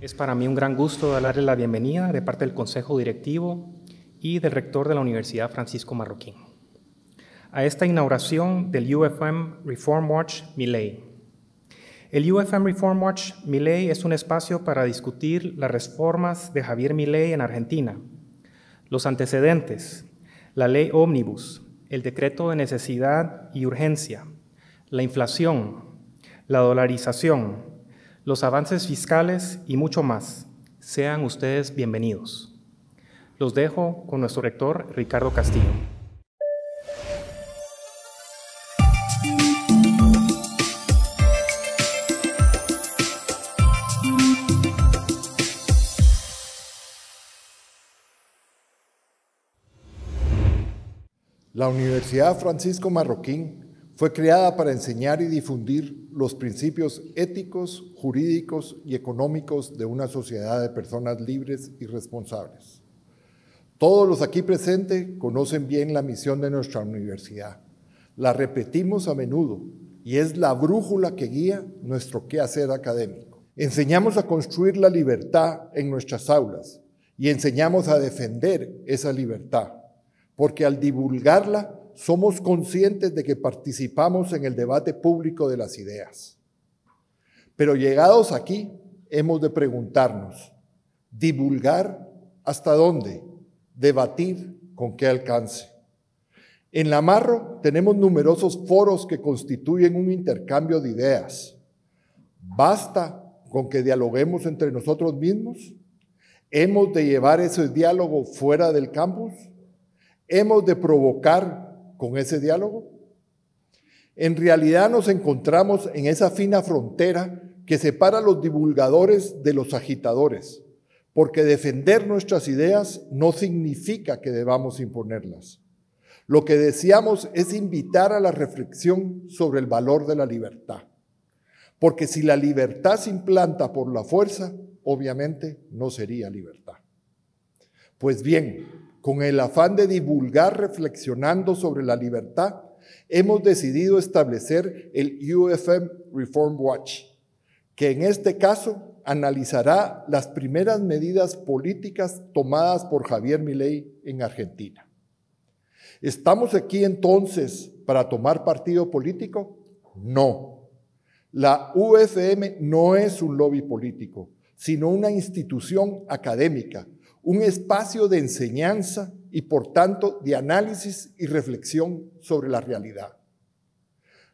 Es para mí un gran gusto darle la bienvenida de parte del Consejo Directivo y del rector de la Universidad Francisco Marroquín a esta inauguración del UFM Reform Watch Milley. El UFM Reform Watch Milley es un espacio para discutir las reformas de Javier Milley en Argentina, los antecedentes, la ley ómnibus, el decreto de necesidad y urgencia, la inflación, la dolarización, los avances fiscales y mucho más. Sean ustedes bienvenidos. Los dejo con nuestro rector Ricardo Castillo. La Universidad Francisco Marroquín fue creada para enseñar y difundir los principios éticos, jurídicos y económicos de una sociedad de personas libres y responsables. Todos los aquí presentes conocen bien la misión de nuestra universidad. La repetimos a menudo y es la brújula que guía nuestro quehacer académico. Enseñamos a construir la libertad en nuestras aulas y enseñamos a defender esa libertad porque al divulgarla somos conscientes de que participamos en el debate público de las ideas. Pero llegados aquí, hemos de preguntarnos, divulgar hasta dónde, debatir con qué alcance. En La Lamarro tenemos numerosos foros que constituyen un intercambio de ideas. Basta con que dialoguemos entre nosotros mismos. Hemos de llevar ese diálogo fuera del campus hemos de provocar con ese diálogo? En realidad nos encontramos en esa fina frontera que separa a los divulgadores de los agitadores, porque defender nuestras ideas no significa que debamos imponerlas. Lo que deseamos es invitar a la reflexión sobre el valor de la libertad, porque si la libertad se implanta por la fuerza, obviamente no sería libertad. Pues bien, con el afán de divulgar reflexionando sobre la libertad, hemos decidido establecer el UFM Reform Watch, que en este caso analizará las primeras medidas políticas tomadas por Javier Milei en Argentina. ¿Estamos aquí entonces para tomar partido político? No. La UFM no es un lobby político, sino una institución académica un espacio de enseñanza y por tanto de análisis y reflexión sobre la realidad.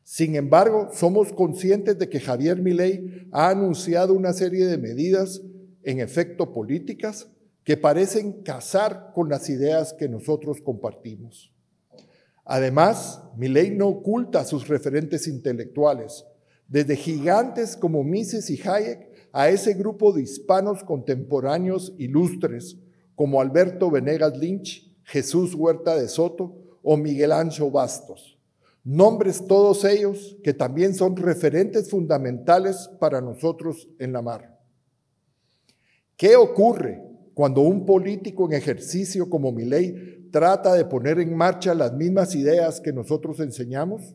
Sin embargo, somos conscientes de que Javier Milei ha anunciado una serie de medidas, en efecto políticas, que parecen casar con las ideas que nosotros compartimos. Además, Milei no oculta a sus referentes intelectuales, desde gigantes como Mises y Hayek a ese grupo de hispanos contemporáneos ilustres como Alberto Venegas Lynch, Jesús Huerta de Soto o Miguel Ancho Bastos. Nombres todos ellos que también son referentes fundamentales para nosotros en la mar. ¿Qué ocurre cuando un político en ejercicio como Milei trata de poner en marcha las mismas ideas que nosotros enseñamos?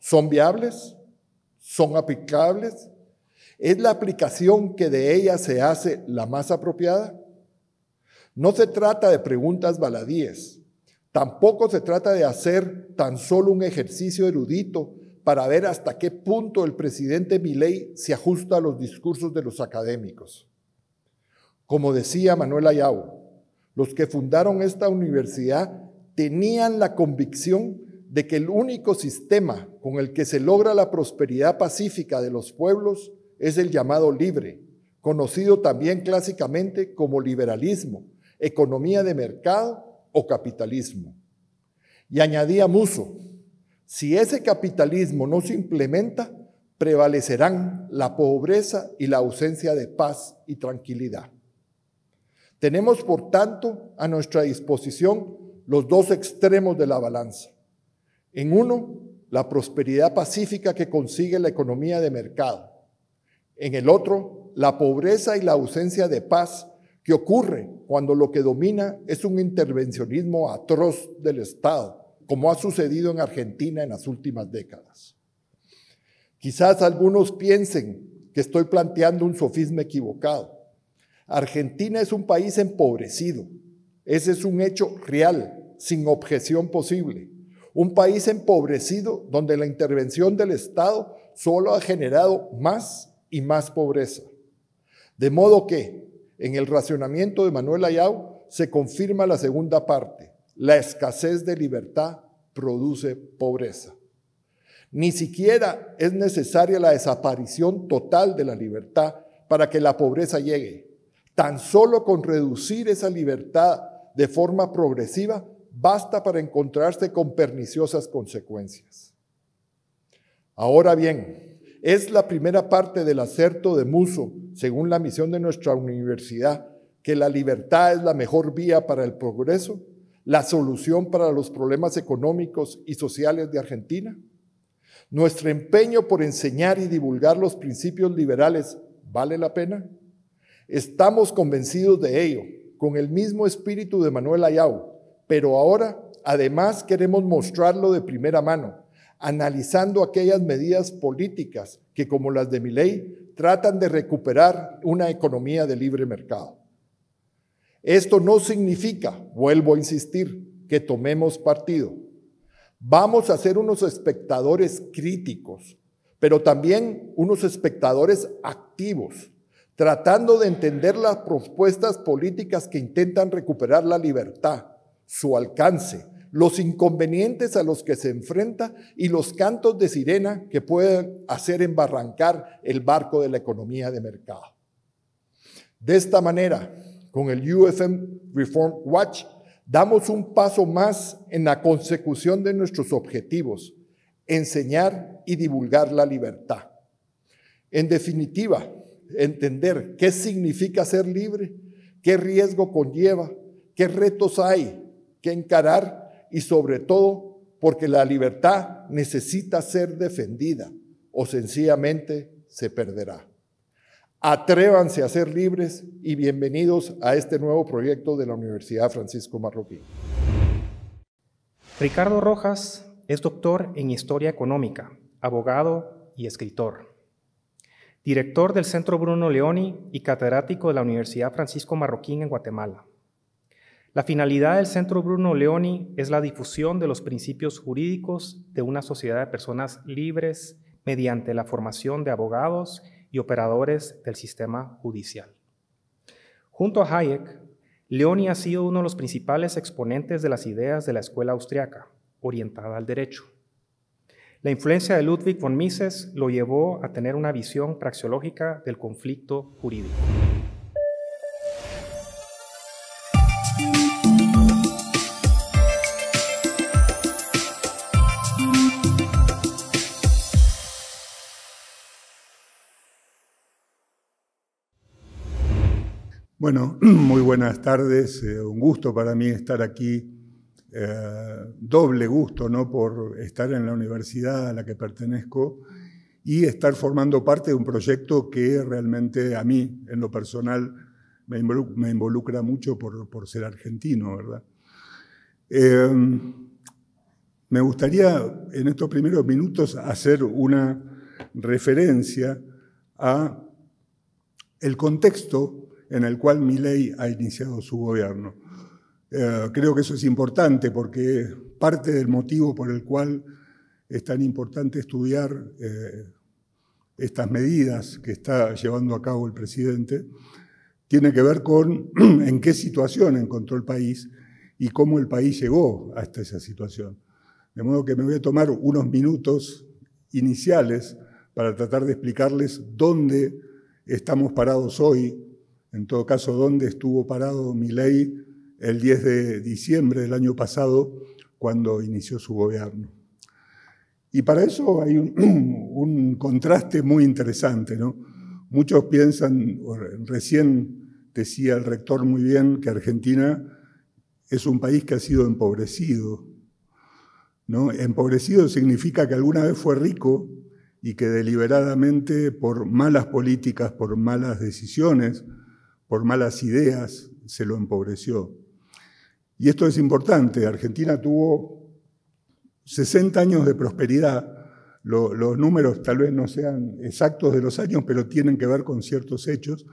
¿Son viables? ¿Son aplicables? ¿Es la aplicación que de ella se hace la más apropiada? No se trata de preguntas baladíes. Tampoco se trata de hacer tan solo un ejercicio erudito para ver hasta qué punto el presidente Milei se ajusta a los discursos de los académicos. Como decía Manuel Ayau, los que fundaron esta universidad tenían la convicción de que el único sistema con el que se logra la prosperidad pacífica de los pueblos es el llamado libre, conocido también clásicamente como liberalismo, economía de mercado o capitalismo. Y añadía Muso, si ese capitalismo no se implementa, prevalecerán la pobreza y la ausencia de paz y tranquilidad. Tenemos, por tanto, a nuestra disposición los dos extremos de la balanza. En uno, la prosperidad pacífica que consigue la economía de mercado, en el otro, la pobreza y la ausencia de paz que ocurre cuando lo que domina es un intervencionismo atroz del Estado, como ha sucedido en Argentina en las últimas décadas. Quizás algunos piensen que estoy planteando un sofisma equivocado. Argentina es un país empobrecido. Ese es un hecho real, sin objeción posible. Un país empobrecido donde la intervención del Estado solo ha generado más y más pobreza. De modo que en el racionamiento de Manuel Ayau se confirma la segunda parte. La escasez de libertad produce pobreza. Ni siquiera es necesaria la desaparición total de la libertad para que la pobreza llegue. Tan solo con reducir esa libertad de forma progresiva basta para encontrarse con perniciosas consecuencias. Ahora bien, es la primera parte del acerto de Muso, según la misión de nuestra universidad, que la libertad es la mejor vía para el progreso, la solución para los problemas económicos y sociales de Argentina. Nuestro empeño por enseñar y divulgar los principios liberales vale la pena. Estamos convencidos de ello, con el mismo espíritu de Manuel Ayau, pero ahora además queremos mostrarlo de primera mano analizando aquellas medidas políticas que, como las de mi ley, tratan de recuperar una economía de libre mercado. Esto no significa, vuelvo a insistir, que tomemos partido. Vamos a ser unos espectadores críticos, pero también unos espectadores activos, tratando de entender las propuestas políticas que intentan recuperar la libertad, su alcance, los inconvenientes a los que se enfrenta y los cantos de sirena que pueden hacer embarrancar el barco de la economía de mercado. De esta manera, con el UFM Reform Watch, damos un paso más en la consecución de nuestros objetivos, enseñar y divulgar la libertad. En definitiva, entender qué significa ser libre, qué riesgo conlleva, qué retos hay que encarar y sobre todo porque la libertad necesita ser defendida o sencillamente se perderá. Atrévanse a ser libres y bienvenidos a este nuevo proyecto de la Universidad Francisco Marroquín. Ricardo Rojas es doctor en Historia Económica, abogado y escritor. Director del Centro Bruno Leoni y catedrático de la Universidad Francisco Marroquín en Guatemala. La finalidad del Centro Bruno Leoni es la difusión de los principios jurídicos de una sociedad de personas libres mediante la formación de abogados y operadores del sistema judicial. Junto a Hayek, Leoni ha sido uno de los principales exponentes de las ideas de la escuela austriaca, orientada al derecho. La influencia de Ludwig von Mises lo llevó a tener una visión praxeológica del conflicto jurídico. Bueno, muy buenas tardes. Eh, un gusto para mí estar aquí. Eh, doble gusto, ¿no? Por estar en la universidad a la que pertenezco y estar formando parte de un proyecto que realmente a mí, en lo personal, me involucra, mucho por, ser argentino, ¿verdad? Eh, me gustaría en estos primeros minutos hacer una referencia a el contexto en el cual Milei ha iniciado su gobierno. Eh, creo que eso es importante porque parte del motivo por el cual es tan importante estudiar eh, estas medidas que está llevando a cabo el presidente tiene que ver con en qué situación encontró el país y cómo el país llegó hasta esa situación. De modo que me voy a tomar unos minutos iniciales para tratar de explicarles dónde estamos parados hoy en todo caso, dónde estuvo parado mi ley el 10 de diciembre del año pasado, cuando inició su gobierno. Y para eso hay un, contraste muy interesante. Muchos piensan, recién decía el rector muy bien, que Argentina es un país que ha sido empobrecido. ¿no? Empobrecido significa que alguna vez fue rico y que deliberadamente por malas políticas, por malas decisiones, por malas ideas, se lo empobreció. Y esto es importante, Argentina tuvo 60 años de prosperidad, los números tal vez no sean exactos de los años, pero tienen que ver con ciertos hechos.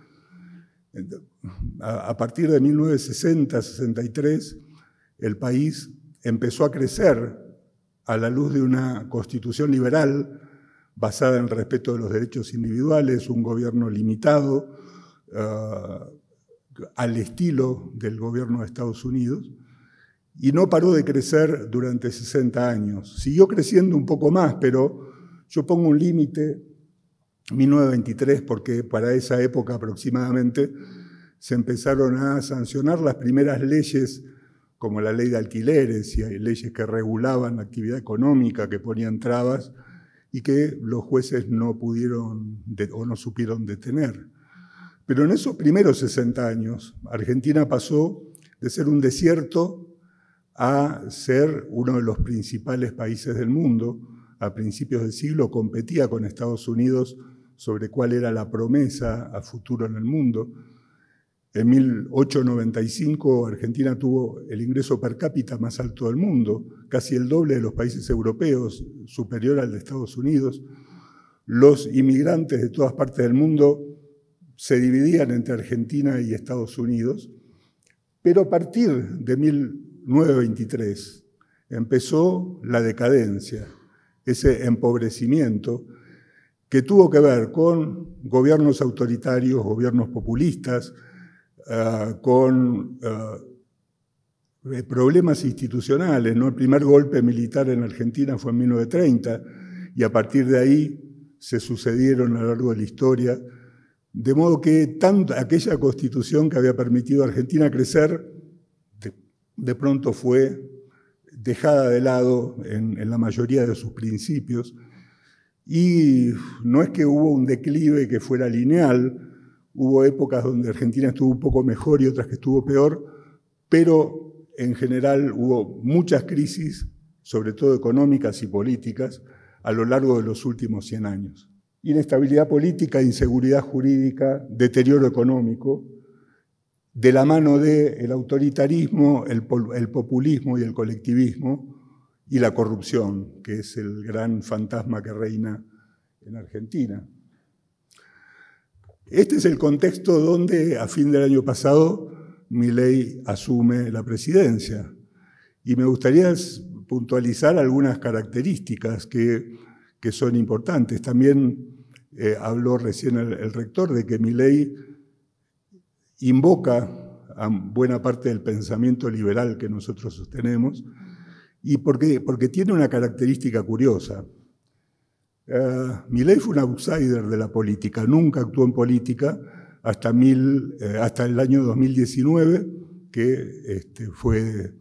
a partir de 1960-63, el país empezó a crecer a la luz de una constitución liberal basada en el respeto de los derechos individuales, un gobierno limitado, Ah, al estilo del gobierno de Estados Unidos, y no paró de crecer durante 60 años. Siguió creciendo un poco más, pero yo pongo un límite, 1923, porque para esa época aproximadamente se empezaron a sancionar las primeras leyes, como la ley de alquileres y hay leyes que regulaban la actividad económica, que ponían trabas y que los jueces no pudieron o no supieron detener. Pero en esos primeros 60 años, Argentina pasó de ser un desierto a ser uno de los principales países del mundo. A principios del siglo competía con Estados Unidos sobre cuál era la promesa a futuro en el mundo. En 1895 Argentina tuvo el ingreso per cápita más alto del mundo, casi el doble de los países europeos, superior al de Estados Unidos. Los inmigrantes de todas partes del mundo se dividían entre Argentina y Estados Unidos, pero a partir de 1923 empezó la decadencia, ese empobrecimiento que tuvo que ver con gobiernos autoritarios, gobiernos populistas, eh, con eh, eh, problemas institucionales. ¿no? El primer golpe militar en Argentina fue en 1930 y a partir de ahí se sucedieron a lo largo de la historia de modo que aquella constitución que había permitido a Argentina crecer, de, pronto fue dejada de lado en, en, la mayoría de sus principios. Y no es que hubo un declive que fuera lineal, hubo épocas donde Argentina estuvo un poco mejor y otras que estuvo peor, pero en general hubo muchas crisis, sobre todo económicas y políticas, a lo largo de los últimos 100 años inestabilidad política, inseguridad jurídica, deterioro económico, de la mano del el autoritarismo, el, populismo y el colectivismo, y la corrupción, que es el gran fantasma que reina en Argentina. Este es el contexto donde a fin del año pasado ley asume la presidencia. Y me gustaría puntualizar algunas características que que son importantes. También eh, habló recién el, rector de que mi ley invoca a buena parte del pensamiento liberal que nosotros sostenemos, y porque, porque tiene una característica curiosa. Eh, mi ley fue un outsider de la política, nunca actuó en política hasta, eh, el año 2019, que este, fue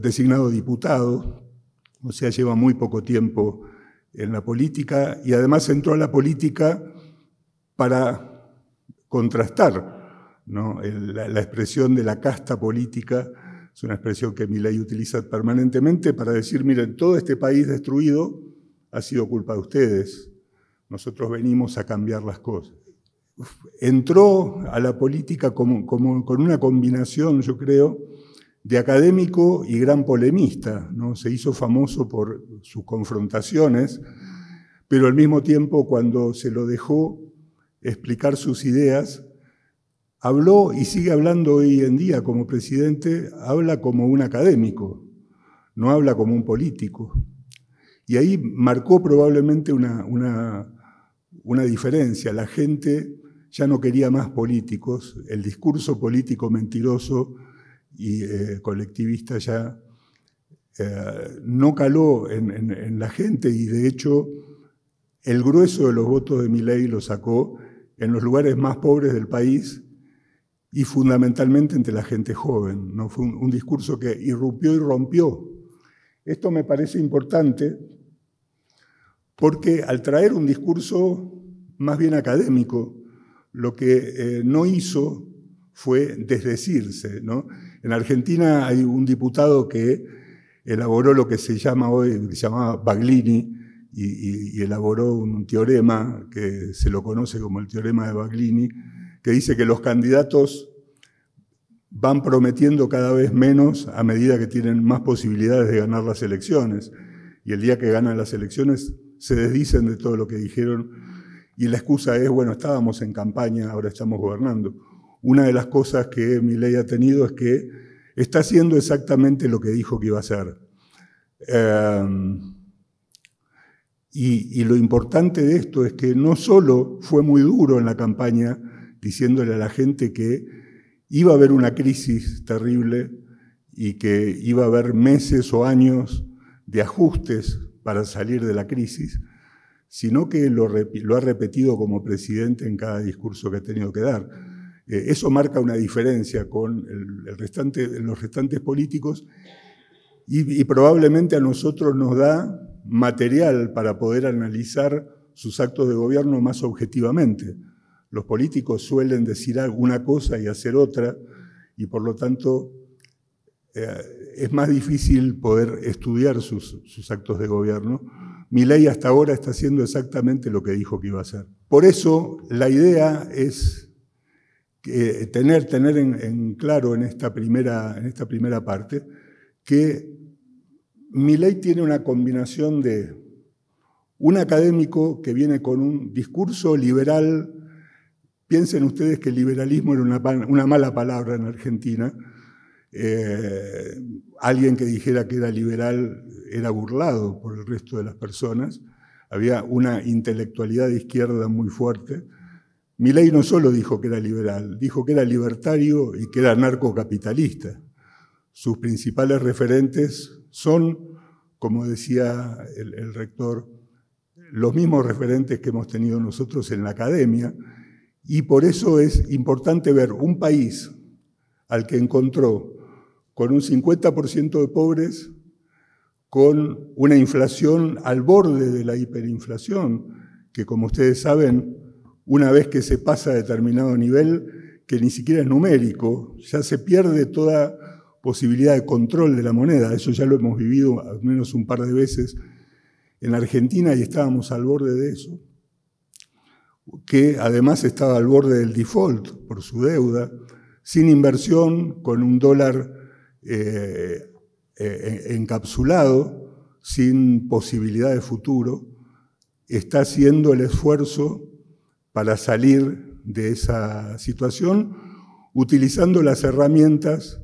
designado diputado, o sea, lleva muy poco tiempo en la política y además entró a la política para contrastar la, expresión de la casta política, es una expresión que Milay utiliza permanentemente para decir, miren, todo este país destruido ha sido culpa de ustedes, nosotros venimos a cambiar las cosas. entró a la política con una combinación, yo creo, de académico y gran polemista, ¿no? se hizo famoso por sus confrontaciones, pero al mismo tiempo cuando se lo dejó explicar sus ideas, habló y sigue hablando hoy en día como presidente, habla como un académico, no habla como un político. Y ahí marcó probablemente una, una, una diferencia. La gente ya no quería más políticos, el discurso político mentiroso y eh, colectivista ya eh, no caló en, la gente y de hecho el grueso de los votos de ley lo sacó en los lugares más pobres del país y fundamentalmente entre la gente joven. ¿no? Fue un, discurso que irrumpió y rompió. Esto me parece importante porque al traer un discurso más bien académico, lo que eh, no hizo fue desdecirse. ¿no? En Argentina hay un diputado que elaboró lo que se llama hoy, se llamaba Baglini, y, y elaboró un teorema que se lo conoce como el teorema de Baglini, que dice que los candidatos van prometiendo cada vez menos a medida que tienen más posibilidades de ganar las elecciones. Y el día que ganan las elecciones se desdicen de todo lo que dijeron y la excusa es, bueno, estábamos en campaña, ahora estamos gobernando una de las cosas que ley ha tenido es que está haciendo exactamente lo que dijo que iba a hacer. Em, y, lo importante de esto es que no solo fue muy duro en la campaña diciéndole a la gente que iba a haber una crisis terrible y que iba a haber meses o años de ajustes para salir de la crisis, sino que lo ha repetido como presidente en cada discurso que ha tenido que dar eh, eso marca una diferencia con el, los restantes políticos y, probablemente a nosotros nos da material para poder analizar sus actos de gobierno más objetivamente. Los políticos suelen decir alguna cosa y hacer otra, y por lo tanto eh, es más difícil poder estudiar sus, sus actos de gobierno. Mi ley hasta ahora está haciendo exactamente lo que dijo que iba a hacer. Por eso la idea es eh, tener, tener en, claro en esta primera, en esta primera parte que mi ley tiene una combinación de un académico que viene con un discurso liberal. Piensen ustedes que el liberalismo era una, mala palabra en Argentina. Eh, alguien que dijera que era liberal era burlado por el resto de las personas. Había una intelectualidad izquierda muy fuerte. Milei no solo dijo que era liberal, dijo que era libertario y que era narcocapitalista. Sus principales referentes son, como decía el, el rector, los mismos referentes que hemos tenido nosotros en la academia, y por eso es importante ver un país al que encontró con un 50% de pobres, con una inflación al borde de la hiperinflación, que como ustedes saben una vez que se pasa a determinado nivel, que ni siquiera es numérico, ya se pierde toda posibilidad de control de la moneda. Eso ya lo hemos vivido al menos un par de veces en Argentina y estábamos al borde de eso, que además estaba al borde del default por su deuda, sin inversión, con un dólar eh, eh, encapsulado, sin posibilidad de futuro, está haciendo el esfuerzo para salir de esa situación utilizando las herramientas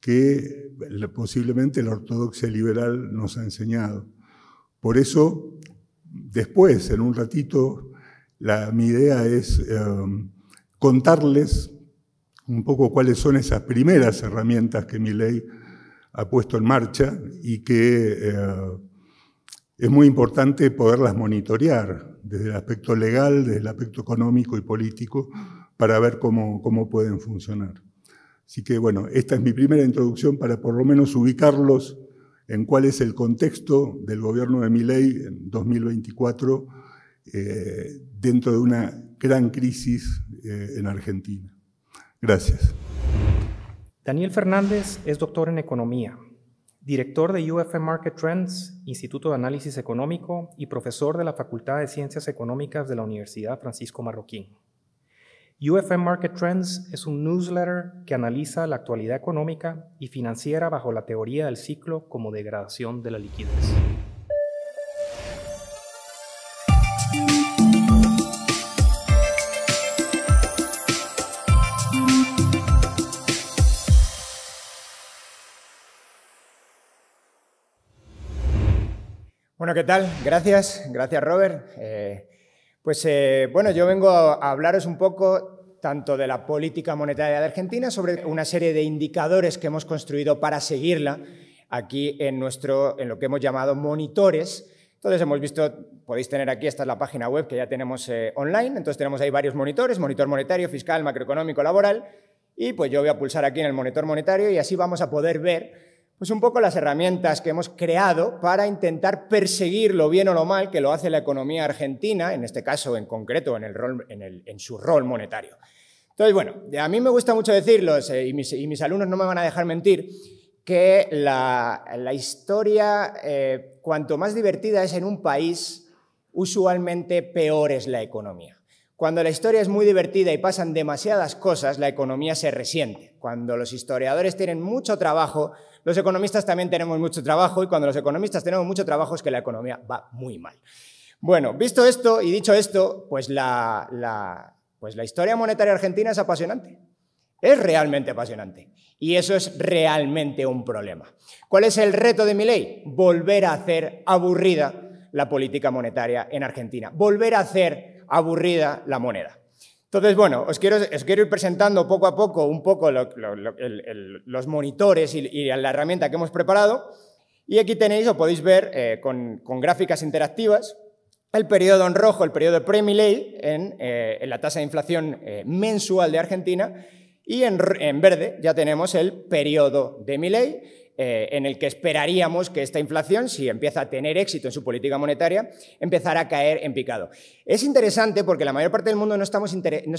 que posiblemente la ortodoxia liberal nos ha enseñado. Por eso, después, en un ratito, mi idea es em, contarles un poco cuáles son esas primeras herramientas que mi ley ha puesto en marcha y que eh, es muy importante poderlas monitorear desde el aspecto legal, desde el aspecto económico y político, para ver cómo, cómo pueden funcionar. Así que bueno, esta es mi primera introducción para por lo menos ubicarlos en cuál es el contexto del gobierno de Milei en 2024 eh, dentro de una gran crisis eh, en Argentina. Gracias. Daniel Fernández es doctor en economía, director de UFM Market Trends, Instituto de Análisis Económico y profesor de la Facultad de Ciencias Económicas de la Universidad Francisco Marroquín. UFM Market Trends es un newsletter que analiza la actualidad económica y financiera bajo la teoría del ciclo como degradación de la liquidez. Bueno, ¿qué tal? Gracias, gracias Robert. Eh, pues eh, bueno, yo vengo a hablaros un poco tanto de la política monetaria de Argentina, sobre una serie de indicadores que hemos construido para seguirla aquí en, nuestro, en lo que hemos llamado monitores. Entonces hemos visto, podéis tener aquí, esta es la página web que ya tenemos eh, online, entonces tenemos ahí varios monitores, monitor monetario, fiscal, macroeconómico, laboral, y pues yo voy a pulsar aquí en el monitor monetario y así vamos a poder ver pues un poco las herramientas que hemos creado para intentar perseguir lo bien o lo mal que lo hace la economía argentina, en este caso en concreto en, su rol monetario. Entonces, bueno, a mí me gusta mucho decirlo, eh, y, mis, alumnos no me van a dejar mentir, que la, historia, eh, cuanto más divertida es en un país, usualmente peor es la economía. Cuando la historia es muy divertida y pasan demasiadas cosas, la economía se resiente. Cuando los historiadores tienen mucho trabajo, los economistas también tenemos mucho trabajo y cuando los economistas tenemos mucho trabajo es que la economía va muy mal. Bueno, visto esto y dicho esto, pues la, pues la historia monetaria argentina es apasionante. Es realmente apasionante. Y eso es realmente un problema. ¿Cuál es el reto de mi ley? Volver a hacer aburrida la política monetaria en Argentina. Volver a hacer aburrida la moneda. Entonces, bueno, os quiero, os quiero ir presentando poco a poco un poco los monitores y, la herramienta que hemos preparado. Y aquí tenéis, o podéis ver eh, con, gráficas interactivas, el periodo en rojo, el periodo pre premi en, eh, en, la tasa de inflación eh, mensual de Argentina, y en, verde ya tenemos el periodo de Milley, eh, en el que esperaríamos que esta inflación, si empieza a tener éxito en su política monetaria, empezara a caer en picado. Es interesante porque la mayor parte del mundo no estamos, eh,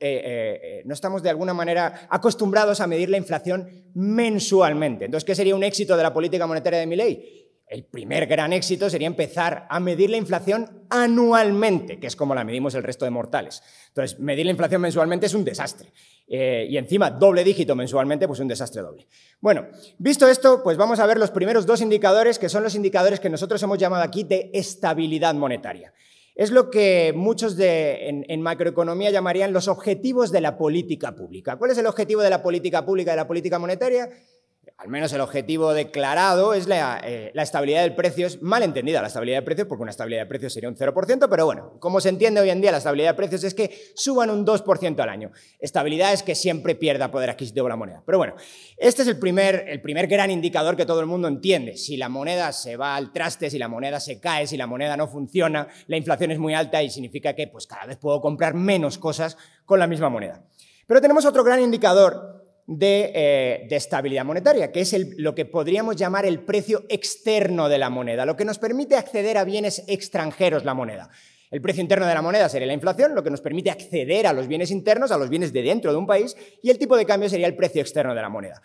eh, no estamos de alguna manera acostumbrados a medir la inflación mensualmente. Entonces, ¿qué sería un éxito de la política monetaria de Milley? El primer gran éxito sería empezar a medir la inflación anualmente, que es como la medimos el resto de mortales. Entonces, medir la inflación mensualmente es un desastre. Eh, y encima doble dígito mensualmente, pues un desastre doble. Bueno, visto esto, pues vamos a ver los primeros dos indicadores, que son los indicadores que nosotros hemos llamado aquí de estabilidad monetaria. Es lo que muchos de, en, macroeconomía llamarían los objetivos de la política pública. ¿Cuál es el objetivo de la política pública, de la política monetaria? al menos el objetivo declarado, es eh, la, estabilidad del precio. Es mal entendida la estabilidad del precio, porque una estabilidad de precios sería un 0%, pero bueno, como se entiende hoy en día, la estabilidad de precios es que suban un 2% al año. Estabilidad es que siempre pierda poder adquisitivo la moneda. Pero bueno, este es el primer, el primer gran indicador que todo el mundo entiende. Si la moneda se va al traste, si la moneda se cae, si la moneda no funciona, la inflación es muy alta y significa que pues, cada vez puedo comprar menos cosas con la misma moneda. Pero tenemos otro gran indicador eh, de, estabilidad monetaria, que es lo que podríamos llamar el precio externo de la moneda, lo que nos permite acceder a bienes extranjeros la moneda. El precio interno de la moneda sería la inflación, lo que nos permite acceder a los bienes internos, a los bienes de dentro de un país, y el tipo de cambio sería el precio externo de la moneda.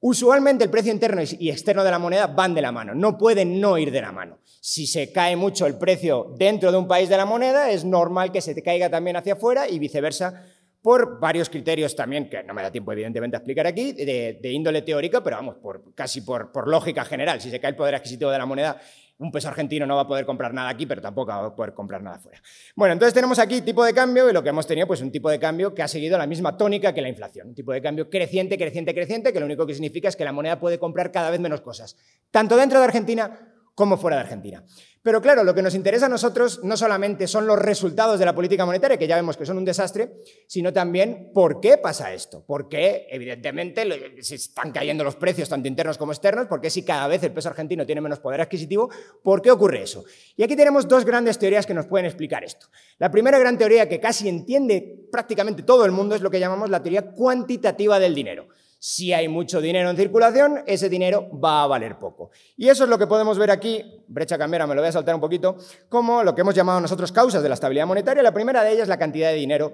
Usualmente el precio interno y externo de la moneda van de la mano, no pueden no ir de la mano. Si se cae mucho el precio dentro de un país de la moneda, es normal que se caiga también hacia afuera y viceversa por varios criterios también, que no me da tiempo evidentemente a explicar aquí, de, índole teórica, pero vamos, casi por, por lógica general. Si se cae el poder adquisitivo de la moneda, un peso argentino no va a poder comprar nada aquí, pero tampoco va a poder comprar nada fuera. Bueno, entonces tenemos aquí tipo de cambio y lo que hemos tenido pues un tipo de cambio que ha seguido la misma tónica que la inflación, un tipo de cambio creciente, creciente, creciente, que lo único que significa es que la moneda puede comprar cada vez menos cosas, tanto dentro de Argentina como fuera de Argentina. Pero claro, lo que nos interesa a nosotros no solamente son los resultados de la política monetaria, que ya vemos que son un desastre, sino también por qué pasa esto. Por qué, evidentemente, se están cayendo los precios, tanto internos como externos, por qué si cada vez el peso argentino tiene menos poder adquisitivo, ¿por qué ocurre eso? Y aquí tenemos dos grandes teorías que nos pueden explicar esto. La primera gran teoría que casi entiende prácticamente todo el mundo es lo que llamamos la teoría cuantitativa del dinero. Si hay mucho dinero en circulación, ese dinero va a valer poco. Y eso es lo que podemos ver aquí, brecha cambiaria, me lo voy a saltar un poquito, como lo que hemos llamado nosotros causas de la estabilidad monetaria. La primera de ellas es la cantidad de dinero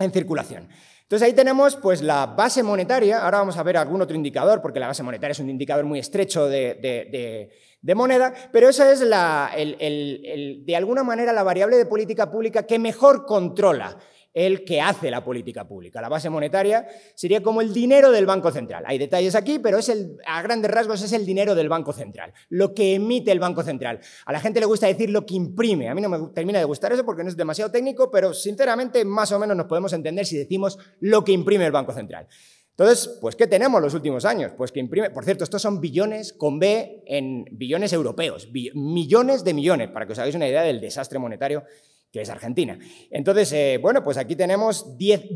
en circulación. Entonces ahí tenemos pues la base monetaria, ahora vamos a ver algún otro indicador, porque la base monetaria es un indicador muy estrecho de, de, moneda, pero esa es la, el, el, de alguna manera la variable de política pública que mejor controla el que hace la política pública. La base monetaria sería como el dinero del Banco Central. Hay detalles aquí, pero es el, a grandes rasgos es el dinero del Banco Central, lo que emite el Banco Central. A la gente le gusta decir lo que imprime. A mí no me termina de gustar eso porque no es demasiado técnico, pero sinceramente más o menos nos podemos entender si decimos lo que imprime el Banco Central. Entonces, pues, ¿qué tenemos los últimos años? Pues que imprime, por cierto, estos son billones con B en billones europeos, millones de millones, para que os hagáis una idea del desastre monetario que es Argentina. Entonces, eh, bueno, pues aquí tenemos 10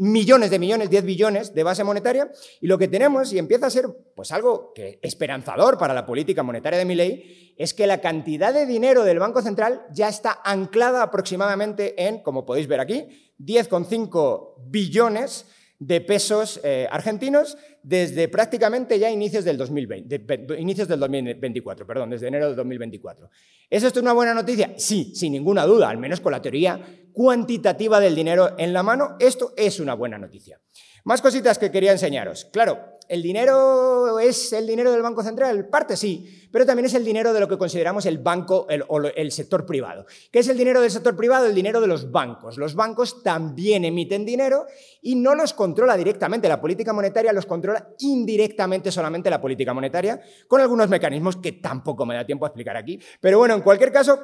millones de millones, 10 billones de base monetaria y lo que tenemos, y empieza a ser pues algo esperanzador para la política monetaria de ley, es que la cantidad de dinero del Banco Central ya está anclada aproximadamente en, como podéis ver aquí, 10,5 billones de pesos eh, argentinos desde prácticamente ya inicios del, 2020, inicios del 2024, perdón, desde enero del 2024. ¿Es esto una buena noticia? Sí, sin ninguna duda, al menos con la teoría cuantitativa del dinero en la mano, esto es una buena noticia. Más cositas que quería enseñaros. Claro, ¿El dinero es el dinero del Banco Central? Parte sí, pero también es el dinero de lo que consideramos el banco o el sector privado. ¿Qué es el dinero del sector privado? El dinero de los bancos. Los bancos también emiten dinero y no los controla directamente la política monetaria, los controla indirectamente solamente la política monetaria, con algunos mecanismos que tampoco me da tiempo a explicar aquí. Pero bueno, en cualquier caso,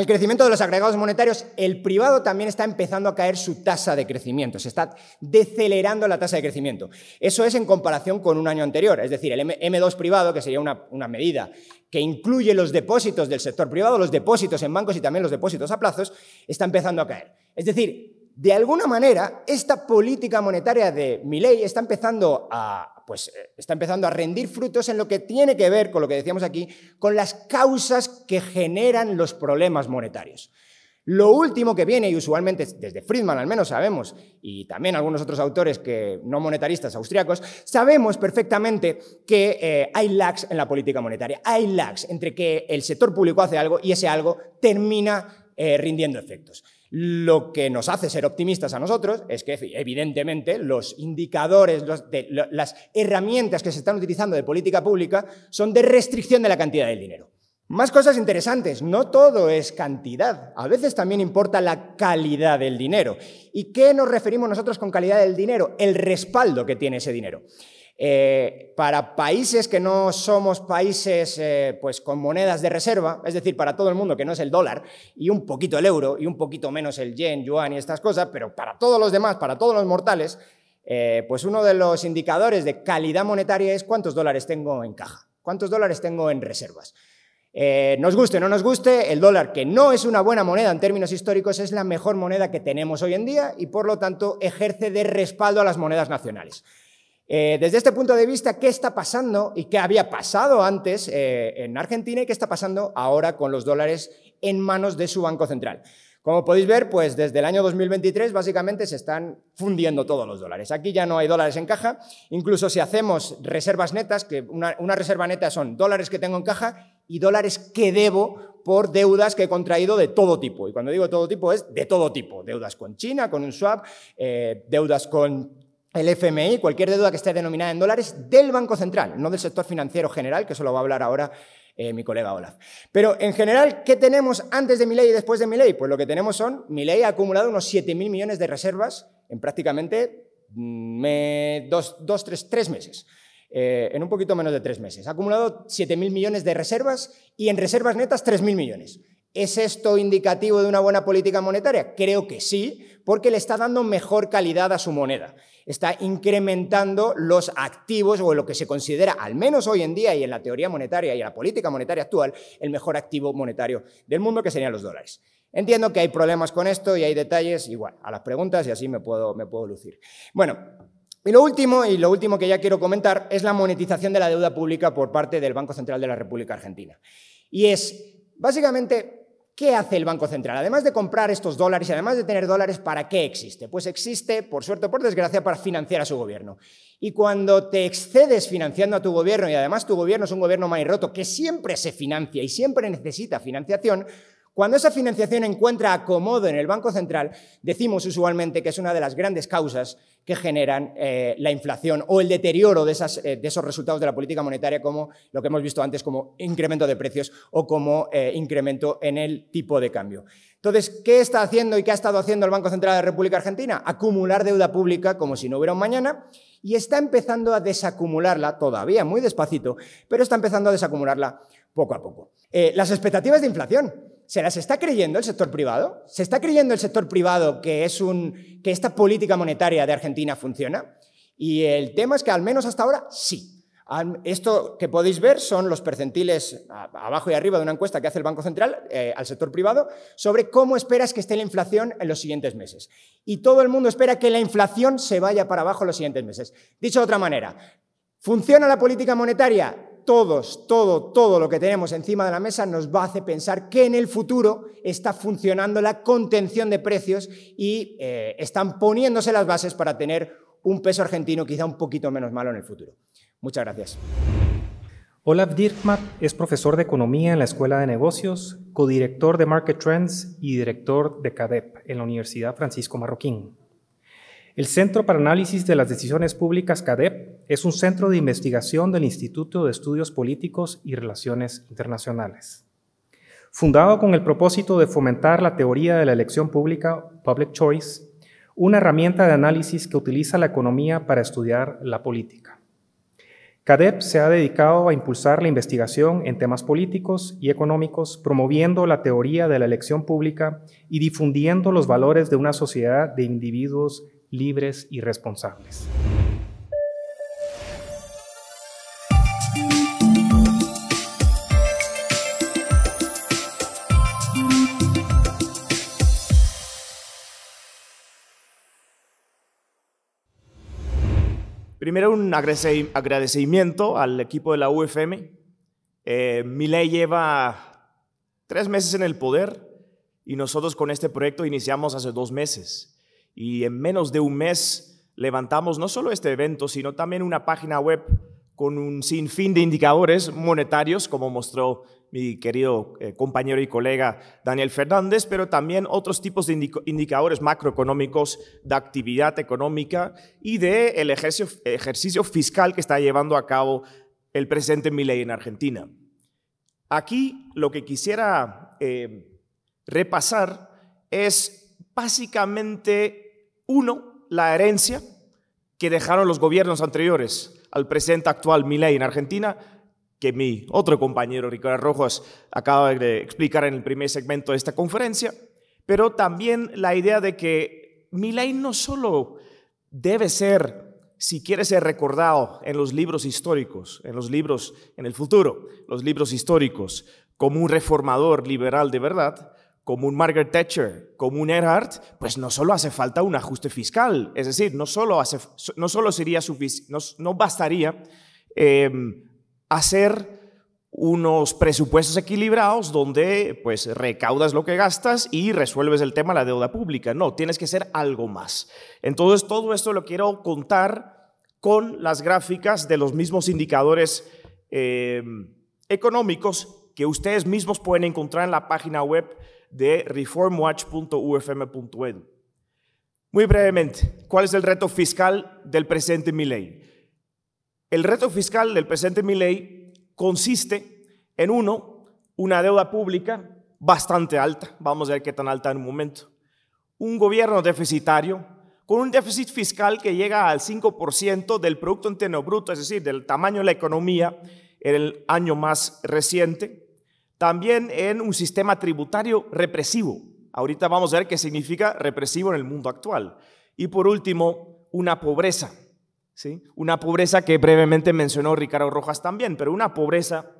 el crecimiento de los agregados monetarios, el privado también está empezando a caer su tasa de crecimiento, se está decelerando la tasa de crecimiento. Eso es en comparación con un año anterior, es decir, el M2 privado, que sería una, una medida que incluye los depósitos del sector privado, los depósitos en bancos y también los depósitos a plazos, está empezando a caer. Es decir, de alguna manera, esta política monetaria de Milley está empezando a, pues, eh, está empezando a rendir frutos en lo que tiene que ver con lo que decíamos aquí, con las causas que generan los problemas monetarios. Lo último que viene, y usualmente desde Friedman al menos sabemos, y también algunos otros autores que no monetaristas austriacos, sabemos perfectamente que eh, hay lags en la política monetaria, hay lags entre que el sector público hace algo y ese algo termina eh, rindiendo efectos. Lo que nos hace ser optimistas a nosotros es que, evidentemente, los indicadores, las herramientas que se están utilizando de política pública son de restricción de la cantidad del dinero. Más cosas interesantes, no todo es cantidad, a veces también importa la calidad del dinero. ¿Y qué nos referimos nosotros con calidad del dinero? El respaldo que tiene ese dinero. Eh, para países que no somos países eh, pues con monedas de reserva, es decir, para todo el mundo que no es el dólar y un poquito el euro y un poquito menos el yen, yuan y estas cosas, pero para todos los demás, para todos los mortales, eh, pues uno de los indicadores de calidad monetaria es cuántos dólares tengo en caja, cuántos dólares tengo en reservas. nos guste o no nos guste, el dólar, que no es una buena moneda en términos históricos, es la mejor moneda que tenemos hoy en día y por lo tanto ejerce de respaldo a las monedas nacionales. Eh, desde este punto de vista, ¿qué está pasando y qué había pasado antes eh, en Argentina y qué está pasando ahora con los dólares en manos de su Banco Central? Como podéis ver, pues desde el año 2023 básicamente se están fundiendo todos los dólares. Aquí ya no hay dólares en caja, incluso si hacemos reservas netas, que una, reserva neta son dólares que tengo en caja y dólares que debo por deudas que he contraído de todo tipo. Y cuando digo todo tipo es de todo tipo. Deudas con China, con un swap, eh, deudas con el FMI, cualquier deuda que esté denominada en dólares del Banco Central, no del sector financiero general, que eso lo va a hablar ahora eh, mi colega Olaf. Pero en general, ¿qué tenemos antes de mi ley y después de mi ley? Pues lo que tenemos son, mi ley ha acumulado unos 7.000 millones de reservas en prácticamente mm, dos, tres, meses. Eh, en un poquito menos de tres meses. Ha acumulado 7.000 millones de reservas y en reservas netas 3.000 millones. ¿Es esto indicativo de una buena política monetaria? Creo que sí, porque le está dando mejor calidad a su moneda. Está incrementando los activos o lo que se considera, al menos hoy en día y en la teoría monetaria y en la política monetaria actual, el mejor activo monetario del mundo, que serían los dólares. Entiendo que hay problemas con esto y hay detalles, igual, a las preguntas y así me puedo, me puedo lucir. Bueno, y lo último, y lo último que ya quiero comentar, es la monetización de la deuda pública por parte del Banco Central de la República Argentina. Y es, básicamente, ¿Qué hace el Banco Central? Además de comprar estos dólares y además de tener dólares, ¿para qué existe? Pues existe, por suerte o por desgracia, para financiar a su gobierno. Y cuando te excedes financiando a tu gobierno, y además tu gobierno es un gobierno roto que siempre se financia y siempre necesita financiación, cuando esa financiación encuentra acomodo en el Banco Central, decimos usualmente que es una de las grandes causas que generan eh, la inflación o el deterioro eh, de, esos resultados de la política monetaria, como lo que hemos visto antes, como incremento de precios o como eh, incremento en el tipo de cambio. Entonces, ¿qué está haciendo y qué ha estado haciendo el Banco Central de la República Argentina? Acumular deuda pública como si no hubiera un mañana y está empezando a desacumularla, todavía muy despacito, pero está empezando a desacumularla poco a poco. las expectativas de inflación. ¿Se las está creyendo el sector privado? ¿Se está creyendo el sector privado que, es un, que esta política monetaria de Argentina funciona? Y el tema es que al menos hasta ahora sí. Esto que podéis ver son los percentiles abajo y arriba de una encuesta que hace el Banco Central eh, al sector privado sobre cómo esperas que esté la inflación en los siguientes meses. Y todo el mundo espera que la inflación se vaya para abajo en los siguientes meses. Dicho de otra manera, ¿funciona la política monetaria? todos, todo, todo lo que tenemos encima de la mesa nos va a hacer pensar que en el futuro está funcionando la contención de precios y eh, están poniéndose las bases para tener un peso argentino quizá un poquito menos malo en el futuro. Muchas gracias. Olaf Dirkmar es profesor de economía en la Escuela de Negocios, codirector de Market Trends y director de CADEP en la Universidad Francisco Marroquín. El Centro para Análisis de las Decisiones Públicas CADEP es un centro de investigación del Instituto de Estudios Políticos y Relaciones Internacionales. Fundado con el propósito de fomentar la teoría de la elección pública, Public Choice, una herramienta de análisis que utiliza la economía para estudiar la política. CADEP se ha dedicado a impulsar la investigación en temas políticos y económicos, promoviendo la teoría de la elección pública y difundiendo los valores de una sociedad de individuos libres y responsables. Primero un agradecimiento al equipo de la UFM. Eh, Miley lleva tres meses en el poder y nosotros con este proyecto iniciamos hace dos meses. Y en menos de un mes levantamos no solo este evento, sino también una página web con un sinfín de indicadores monetarios, como mostró mi querido eh, compañero y colega Daniel Fernández, pero también otros tipos de indicadores macroeconómicos de actividad económica y del el ejercicio, ejercicio fiscal que está llevando a cabo el presidente Milei en Argentina. Aquí lo que quisiera eh, repasar es básicamente uno, la herencia que dejaron los gobiernos anteriores al presente actual Milei en Argentina, que mi otro compañero Ricardo Rojas acaba de explicar en el primer segmento de esta conferencia, pero también la idea de que Milei no solo debe ser si quiere ser recordado en los libros históricos, en los libros en el futuro, los libros históricos, como un reformador liberal de verdad, como un Margaret Thatcher, como un Earhart, pues no solo hace falta un ajuste fiscal, es decir, no solo, hace, no solo sería no, bastaría em, hacer unos presupuestos equilibrados donde pues recaudas lo que gastas y resuelves el tema de la deuda pública. No, tienes que hacer algo más. Entonces, todo esto lo quiero contar con las gráficas de los mismos indicadores em, económicos que ustedes mismos pueden encontrar en la página web de reformwatch.ufm.edu. E Muy brevemente, ¿cuál es el reto fiscal del presente Milley? El reto fiscal del presente Milley consiste en uno, una deuda pública bastante alta, vamos a ver qué tan alta en un momento, un gobierno deficitario con un déficit fiscal que llega al 5% del Producto Interno Bruto, es decir, del tamaño de la economía en el año más reciente, también en un sistema tributario represivo. Ahorita vamos a ver qué significa represivo en el mundo actual. Y por último, una pobreza. ¿sí? Una pobreza que brevemente mencionó Ricardo Rojas también, pero una pobreza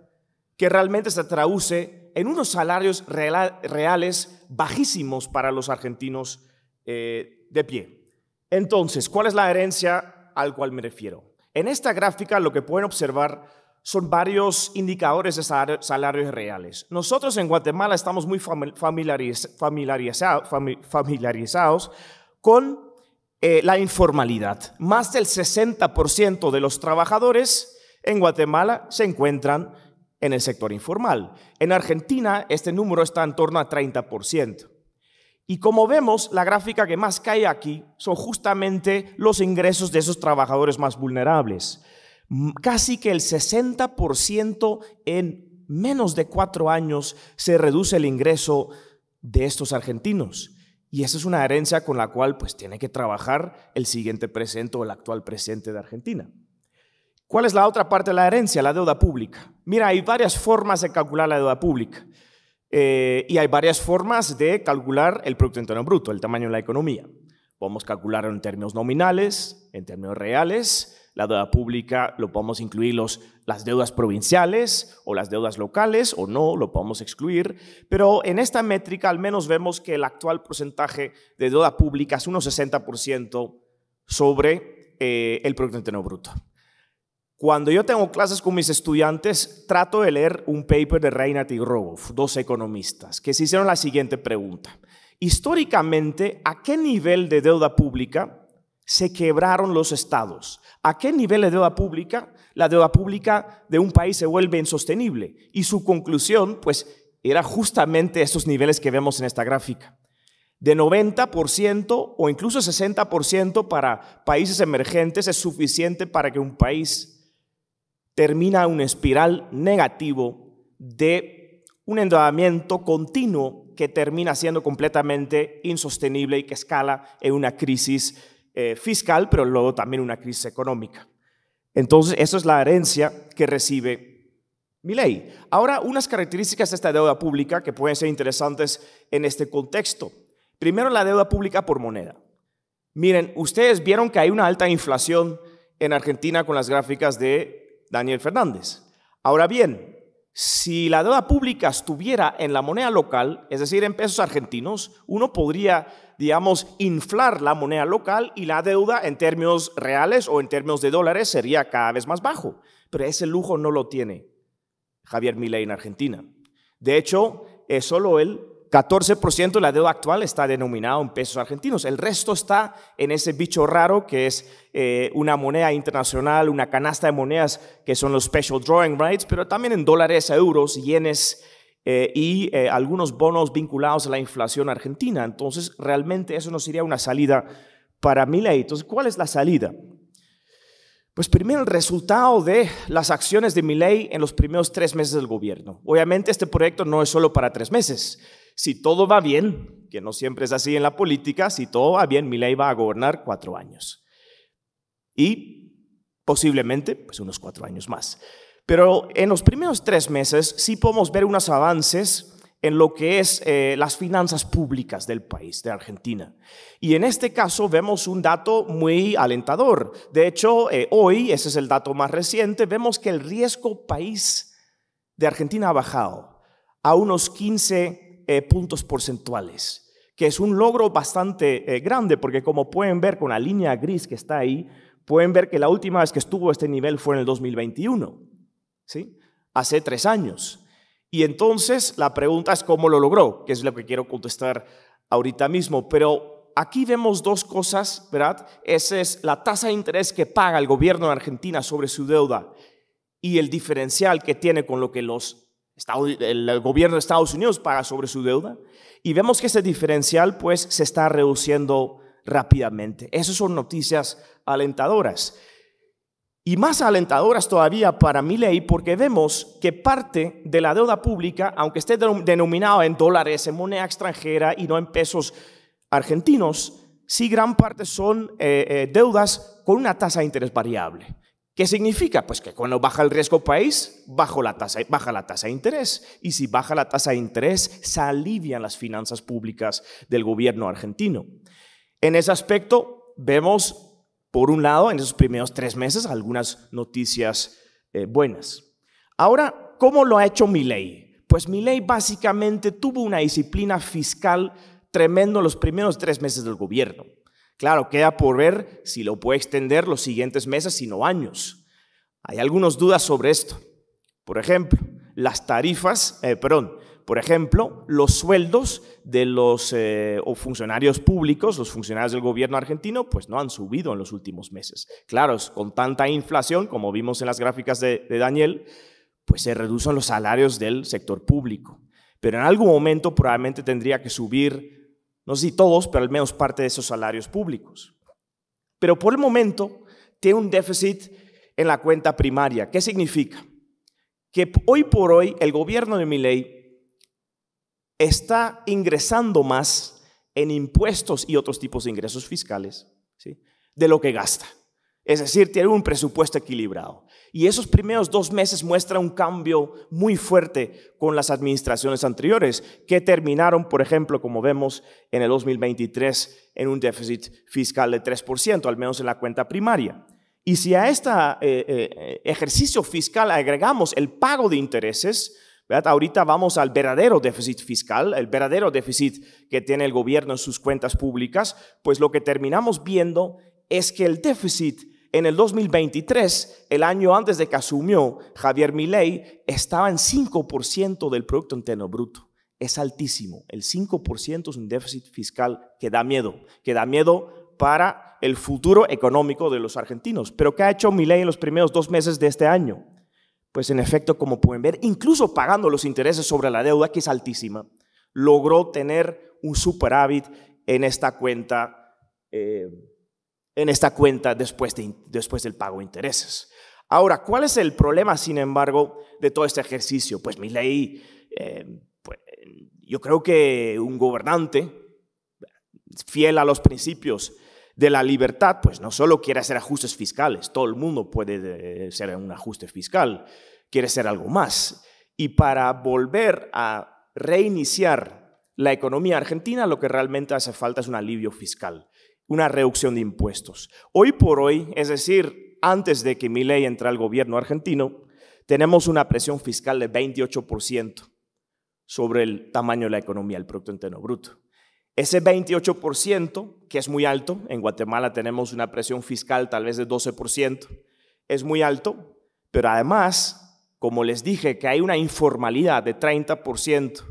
que realmente se traduce en unos salarios reales bajísimos para los argentinos eh, de pie. Entonces, ¿cuál es la herencia al cual me refiero? En esta gráfica lo que pueden observar son varios indicadores de salarios reales. Nosotros en Guatemala estamos muy familiarizados con eh, la informalidad. Más del 60% de los trabajadores en Guatemala se encuentran en el sector informal. En Argentina este número está en torno a 30%. Y como vemos, la gráfica que más cae aquí son justamente los ingresos de esos trabajadores más vulnerables casi que el 60% en menos de cuatro años se reduce el ingreso de estos argentinos. Y esa es una herencia con la cual pues tiene que trabajar el siguiente presente o el actual presente de Argentina. ¿Cuál es la otra parte de la herencia? La deuda pública. Mira, hay varias formas de calcular la deuda pública. Eh, y hay varias formas de calcular el Producto Interno Bruto, el tamaño de la economía. Podemos calcularlo en términos nominales, en términos reales, la deuda pública lo podemos incluir los, las deudas provinciales o las deudas locales o no, lo podemos excluir, pero en esta métrica al menos vemos que el actual porcentaje de deuda pública es unos 60% sobre eh, el Producto Interno Bruto. Cuando yo tengo clases con mis estudiantes, trato de leer un paper de Reinhardt y Rogoff, dos economistas, que se hicieron la siguiente pregunta. Históricamente, ¿a qué nivel de deuda pública se quebraron los estados. ¿A qué nivel de deuda pública? La deuda pública de un país se vuelve insostenible. Y su conclusión, pues, era justamente esos niveles que vemos en esta gráfica. De 90% o incluso 60% para países emergentes es suficiente para que un país termina una espiral negativo de un endeudamiento continuo que termina siendo completamente insostenible y que escala en una crisis eh, fiscal, pero luego también una crisis económica. Entonces, eso es la herencia que recibe mi ley. Ahora, unas características de esta deuda pública que pueden ser interesantes en este contexto. Primero, la deuda pública por moneda. Miren, ustedes vieron que hay una alta inflación en Argentina con las gráficas de Daniel Fernández. Ahora bien, si la deuda pública estuviera en la moneda local, es decir, en pesos argentinos, uno podría digamos, inflar la moneda local y la deuda en términos reales o en términos de dólares sería cada vez más bajo. Pero ese lujo no lo tiene Javier Milei en Argentina. De hecho, es solo el 14% de la deuda actual está denominado en pesos argentinos. El resto está en ese bicho raro que es eh, una moneda internacional, una canasta de monedas que son los special drawing rights, pero también en dólares, euros, yenes, eh, y eh, algunos bonos vinculados a la inflación argentina. Entonces, realmente eso no sería una salida para Milei. Entonces, ¿cuál es la salida? Pues primero el resultado de las acciones de Milei en los primeros tres meses del gobierno. Obviamente este proyecto no es solo para tres meses. Si todo va bien, que no siempre es así en la política, si todo va bien, Milei va a gobernar cuatro años. Y posiblemente, pues unos cuatro años más. Pero en los primeros tres meses sí podemos ver unos avances en lo que es eh, las finanzas públicas del país, de Argentina. Y en este caso vemos un dato muy alentador. De hecho, eh, hoy, ese es el dato más reciente, vemos que el riesgo país de Argentina ha bajado a unos 15 eh, puntos porcentuales, que es un logro bastante grande, porque como pueden ver con la línea gris que está ahí, pueden ver que la última vez que estuvo a este nivel fue en el 2021. Hace tres años. Y entonces la pregunta es cómo lo logró, que es lo que quiero contestar ahorita mismo. Pero aquí vemos dos cosas, ¿verdad? Esa es la tasa de interés que paga el gobierno de Argentina sobre su deuda y el diferencial que tiene con lo que los el gobierno de Estados Unidos paga sobre su deuda. Y vemos que ese diferencial pues se está reduciendo rápidamente. Esas son noticias alentadoras. Y más alentadoras todavía para mi ley porque vemos que parte de la deuda pública, aunque esté denominada en dólares, en moneda extranjera y no en pesos argentinos, sí gran parte son eh, eh, deudas con una tasa de interés variable. ¿Qué significa? Pues que cuando baja el riesgo país, baja la, tasa, baja la tasa de interés. Y si baja la tasa de interés, se alivian las finanzas públicas del gobierno argentino. En ese aspecto, vemos por un lado, en esos primeros tres meses, algunas noticias eh, buenas. Ahora, ¿cómo lo ha hecho ley? Pues ley básicamente tuvo una disciplina fiscal tremendo los primeros tres meses del gobierno. Claro, queda por ver si lo puede extender los siguientes meses, sino años. Hay algunas dudas sobre esto. Por ejemplo, las tarifas, eh, perdón, por ejemplo, los sueldos de los eh, funcionarios públicos, los funcionarios del gobierno argentino, pues no han subido en los últimos meses. Claro, con tanta inflación, como vimos en las gráficas de, Daniel, pues se reducen los salarios del sector público. Pero en algún momento probablemente tendría que subir, no sé si todos, pero al menos parte de esos salarios públicos. Pero por el momento tiene un déficit en la cuenta primaria. ¿Qué significa? Que hoy por hoy el gobierno de Miley está ingresando más en impuestos y otros tipos de ingresos fiscales ¿sí? de lo que gasta. Es decir, tiene un presupuesto equilibrado. Y esos primeros dos meses muestran un cambio muy fuerte con las administraciones anteriores, que terminaron, por ejemplo, como vemos en el 2023, en un déficit fiscal de 3%, al menos en la cuenta primaria. Y si a este eh, eh, ejercicio fiscal agregamos el pago de intereses, Ahorita vamos al verdadero déficit fiscal, el verdadero déficit que tiene el gobierno en sus cuentas públicas, pues lo que terminamos viendo es que el déficit en el 2023, el año antes de que asumió Javier Milei, estaba en 5% del Producto Interno Bruto. Es altísimo. El 5% es un déficit fiscal que da miedo, que da miedo para el futuro económico de los argentinos. Pero ¿qué ha hecho Milei en los primeros dos meses de este año? Pues en efecto, como pueden ver, incluso pagando los intereses sobre la deuda, que es altísima, logró tener un superávit en esta cuenta, eh, en esta cuenta después, de, después del pago de intereses. Ahora, ¿cuál es el problema, sin embargo, de todo este ejercicio? Pues mi ley, eh, pues, yo creo que un gobernante fiel a los principios de la libertad, pues no solo quiere hacer ajustes fiscales, todo el mundo puede eh, ser un ajuste fiscal, quiere hacer algo más. Y para volver a reiniciar la economía argentina, lo que realmente hace falta es un alivio fiscal, una reducción de impuestos. Hoy por hoy, es decir, antes de que mi ley entre al gobierno argentino, tenemos una presión fiscal de 28% sobre el tamaño de la economía, el Producto Interno Bruto. Ese 28%, que es muy alto, en Guatemala tenemos una presión fiscal tal vez de 12%, es muy alto, pero además, como les dije, que hay una informalidad de 30%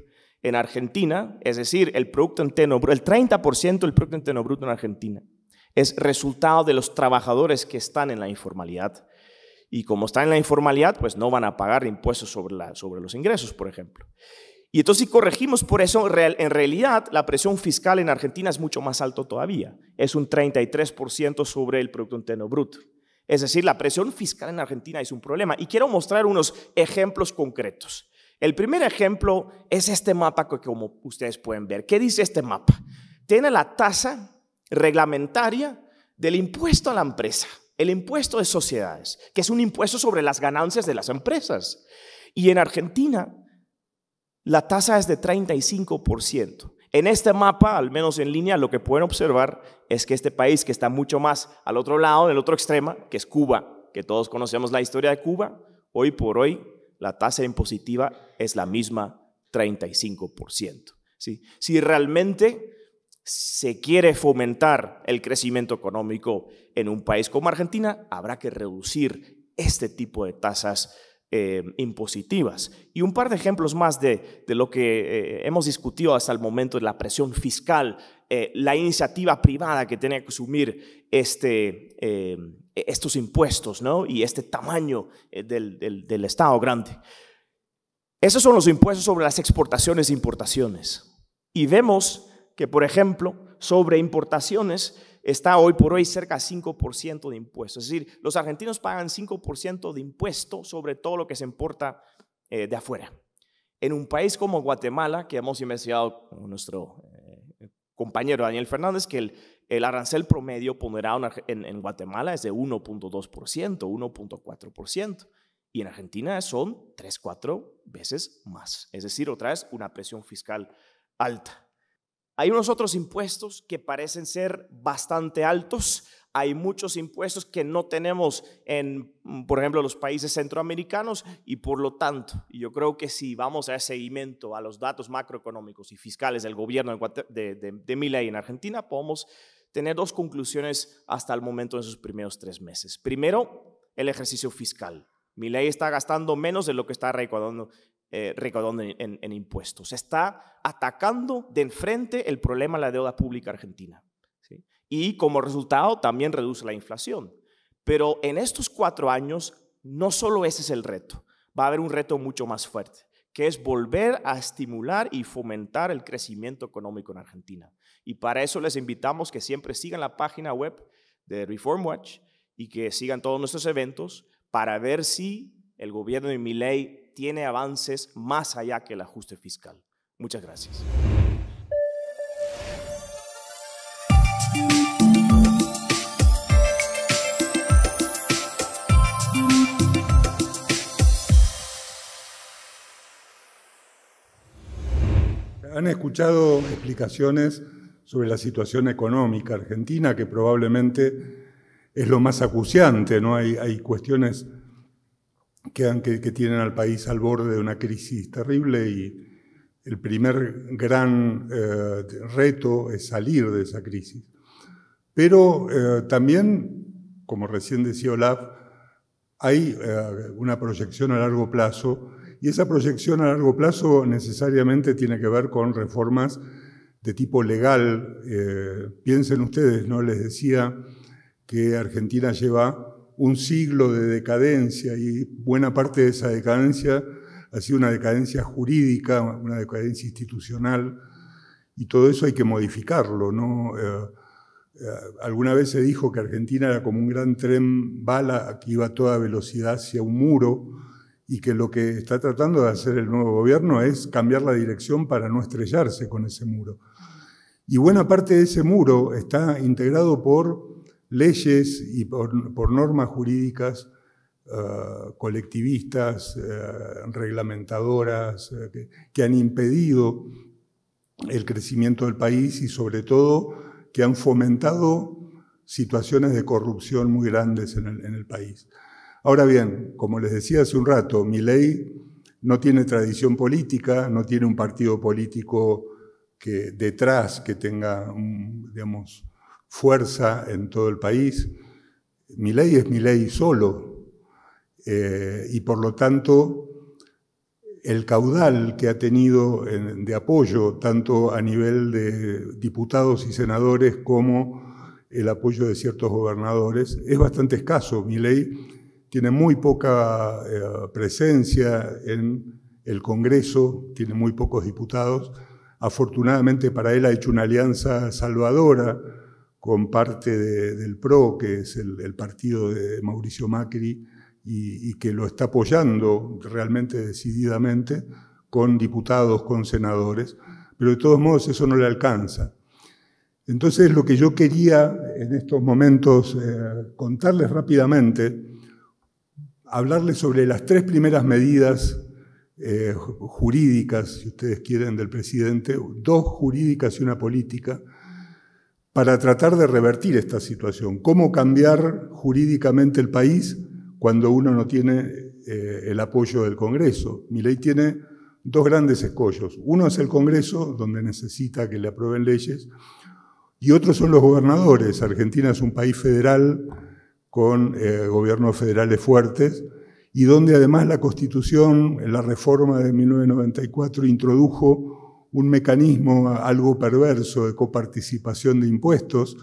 en Argentina, es decir, el producto el 30% del producto interno bruto en Argentina es resultado de los trabajadores que están en la informalidad. Y como están en la informalidad, pues no van a pagar impuestos sobre, la, sobre los ingresos, por ejemplo. Y entonces si corregimos por eso, en realidad la presión fiscal en Argentina es mucho más alto todavía. Es un 33% sobre el Producto Interno Bruto. Es decir, la presión fiscal en Argentina es un problema. Y quiero mostrar unos ejemplos concretos. El primer ejemplo es este mapa que como ustedes pueden ver. ¿Qué dice este mapa? Tiene la tasa reglamentaria del impuesto a la empresa, el impuesto de sociedades, que es un impuesto sobre las ganancias de las empresas. Y en Argentina la tasa es de 35%. En este mapa, al menos en línea, lo que pueden observar es que este país que está mucho más al otro lado, en el otro extremo, que es Cuba, que todos conocemos la historia de Cuba, hoy por hoy la tasa impositiva es la misma, 35%. ¿sí? Si realmente se quiere fomentar el crecimiento económico en un país como Argentina, habrá que reducir este tipo de tasas eh, impositivas. Y un par de ejemplos más de, lo que eh, hemos discutido hasta el momento, de la presión fiscal, eh, la iniciativa privada que tiene que asumir este, estos impuestos ¿no? y este tamaño del, del Estado grande. Esos son los impuestos sobre las exportaciones e importaciones. Y vemos que, por ejemplo, sobre importaciones, está hoy por hoy cerca de 5% de impuestos. Es decir, los argentinos pagan 5% de impuesto sobre todo lo que se importa eh, de afuera. En un país como Guatemala, que hemos investigado con nuestro eh, compañero Daniel Fernández, que el, el arancel promedio ponderado en, en Guatemala es de 1.2%, 1.4%, y en Argentina son 3, 4 veces más. Es decir, otra vez una presión fiscal alta. Hay unos otros impuestos que parecen ser bastante altos. Hay muchos impuestos que no tenemos en, mm, por ejemplo, los países centroamericanos y por lo tanto, yo creo que si vamos a ese seguimiento a los datos macroeconómicos y fiscales del gobierno de, de, en Argentina, podemos tener dos conclusiones hasta el momento en sus primeros tres meses. Primero, el ejercicio fiscal. Milei está gastando menos de lo que está recaudando eh, recaudando en, impuestos. Está atacando de enfrente el problema de la deuda pública argentina. Y como resultado también reduce la inflación. Pero en estos cuatro años no solo ese es el reto, va a haber un reto mucho más fuerte, que es volver a estimular y fomentar el crecimiento económico en Argentina. Y para eso les invitamos que siempre sigan la página web de Reform Watch y que sigan todos nuestros eventos para ver si el gobierno de Miley tiene avances más allá que el ajuste fiscal. Muchas gracias. Han escuchado explicaciones sobre la situación económica argentina, que probablemente es lo más acuciante, ¿no? Hay, hay cuestiones que, que, tienen al país al borde de una crisis terrible y el primer gran eh, reto es salir de esa crisis. Pero eh, también, como recién decía Olaf, hay eh, una proyección a largo plazo y esa proyección a largo plazo necesariamente tiene que ver con reformas de tipo legal. piensen ustedes, ¿no? Les decía que Argentina lleva un siglo de decadencia y buena parte de esa decadencia ha sido una decadencia jurídica, una decadencia institucional, y todo eso hay que modificarlo. ¿no? Eh, eh, alguna vez se dijo que Argentina era como un gran tren bala que iba a toda velocidad hacia un muro y que lo que está tratando de hacer el nuevo gobierno es cambiar la dirección para no estrellarse con ese muro. Y buena parte de ese muro está integrado por leyes y por, normas jurídicas eh, colectivistas, eh, reglamentadoras, eh, que, han impedido el crecimiento del país y sobre todo que han fomentado situaciones de corrupción muy grandes en el, país. Ahora bien, como les decía hace un rato, mi ley no tiene tradición política, no tiene un partido político detrás que tenga, digamos, fuerza en todo el país. Mi ley es mi ley solo eh, y por lo tanto el caudal que ha tenido de apoyo tanto a nivel de diputados y senadores como el apoyo de ciertos gobernadores es bastante escaso. Mi ley tiene muy poca eh, presencia en el Congreso, tiene muy pocos diputados. Afortunadamente para él ha hecho una alianza salvadora con parte del PRO, que es el, partido de Mauricio Macri, y, que lo está apoyando realmente decididamente con diputados, con senadores, pero de todos modos eso no le alcanza. Entonces lo que yo quería en estos momentos eh, contarles rápidamente, hablarles sobre las tres primeras medidas eh, jurídicas, si ustedes quieren, del presidente, dos jurídicas y una política, para tratar de revertir esta situación. ¿Cómo cambiar jurídicamente el país cuando uno no tiene eh, el apoyo del Congreso? Mi ley tiene dos grandes escollos. Uno es el Congreso, donde necesita que le aprueben leyes, y otro son los gobernadores. Argentina es un país federal con eh, gobiernos federales fuertes y donde además la Constitución, en la reforma de 1994, introdujo un mecanismo algo perverso de coparticipación de impuestos,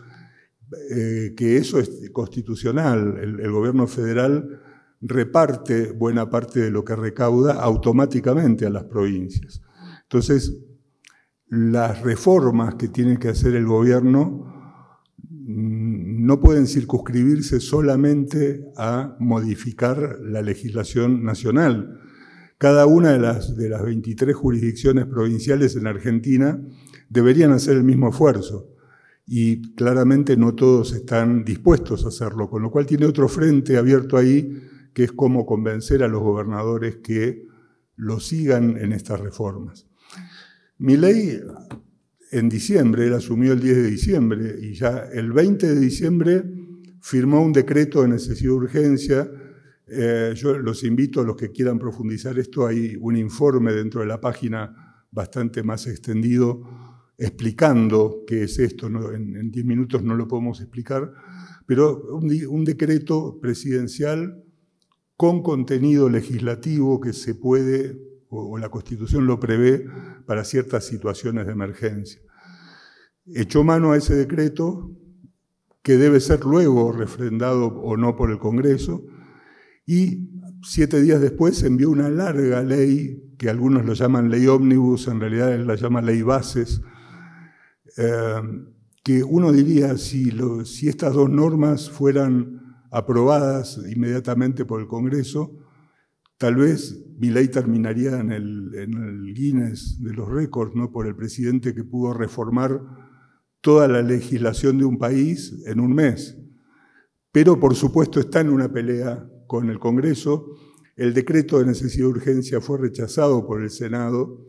eh, que eso es constitucional. El, el, gobierno federal reparte buena parte de lo que recauda automáticamente a las provincias. Entonces, las reformas que tiene que hacer el gobierno mm, no pueden circunscribirse solamente a modificar la legislación nacional, cada una de las, de las 23 jurisdicciones provinciales en Argentina deberían hacer el mismo esfuerzo y claramente no todos están dispuestos a hacerlo, con lo cual tiene otro frente abierto ahí que es cómo convencer a los gobernadores que lo sigan en estas reformas. Mi ley en diciembre, él asumió el 10 de diciembre y ya el 20 de diciembre firmó un decreto de necesidad de urgencia eh, yo los invito a los que quieran profundizar esto, hay un informe dentro de la página bastante más extendido explicando qué es esto, en 10 minutos no lo podemos explicar, pero un, decreto presidencial con contenido legislativo que se puede, o, o la Constitución lo prevé, para ciertas situaciones de emergencia. Echó mano a ese decreto, que debe ser luego refrendado o no por el Congreso, y siete días después envió una larga ley, que algunos lo llaman ley ómnibus, en realidad la llama ley bases, eh, que uno diría si, estas dos normas fueran aprobadas inmediatamente por el Congreso, tal vez mi ley terminaría en el, en el Guinness de los récords, ¿no? por el presidente que pudo reformar toda la legislación de un país en un mes. Pero por supuesto está en una pelea con el Congreso. El decreto de necesidad de urgencia fue rechazado por el Senado,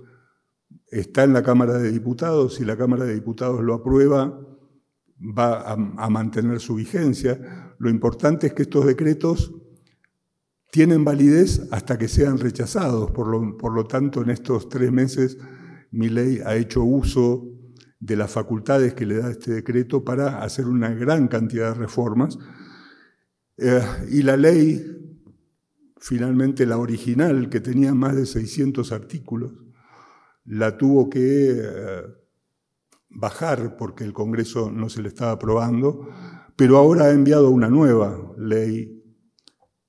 está en la Cámara de Diputados, si la Cámara de Diputados lo aprueba, va a, mantener su vigencia. Lo importante es que estos decretos tienen validez hasta que sean rechazados, por lo tanto en estos tres meses mi ley ha hecho uso de las facultades que le da este decreto para hacer una gran cantidad de reformas eh, y la ley, finalmente la original, que tenía más de 600 artículos, la tuvo que eh, bajar porque el Congreso no se le estaba aprobando, pero ahora ha enviado una nueva ley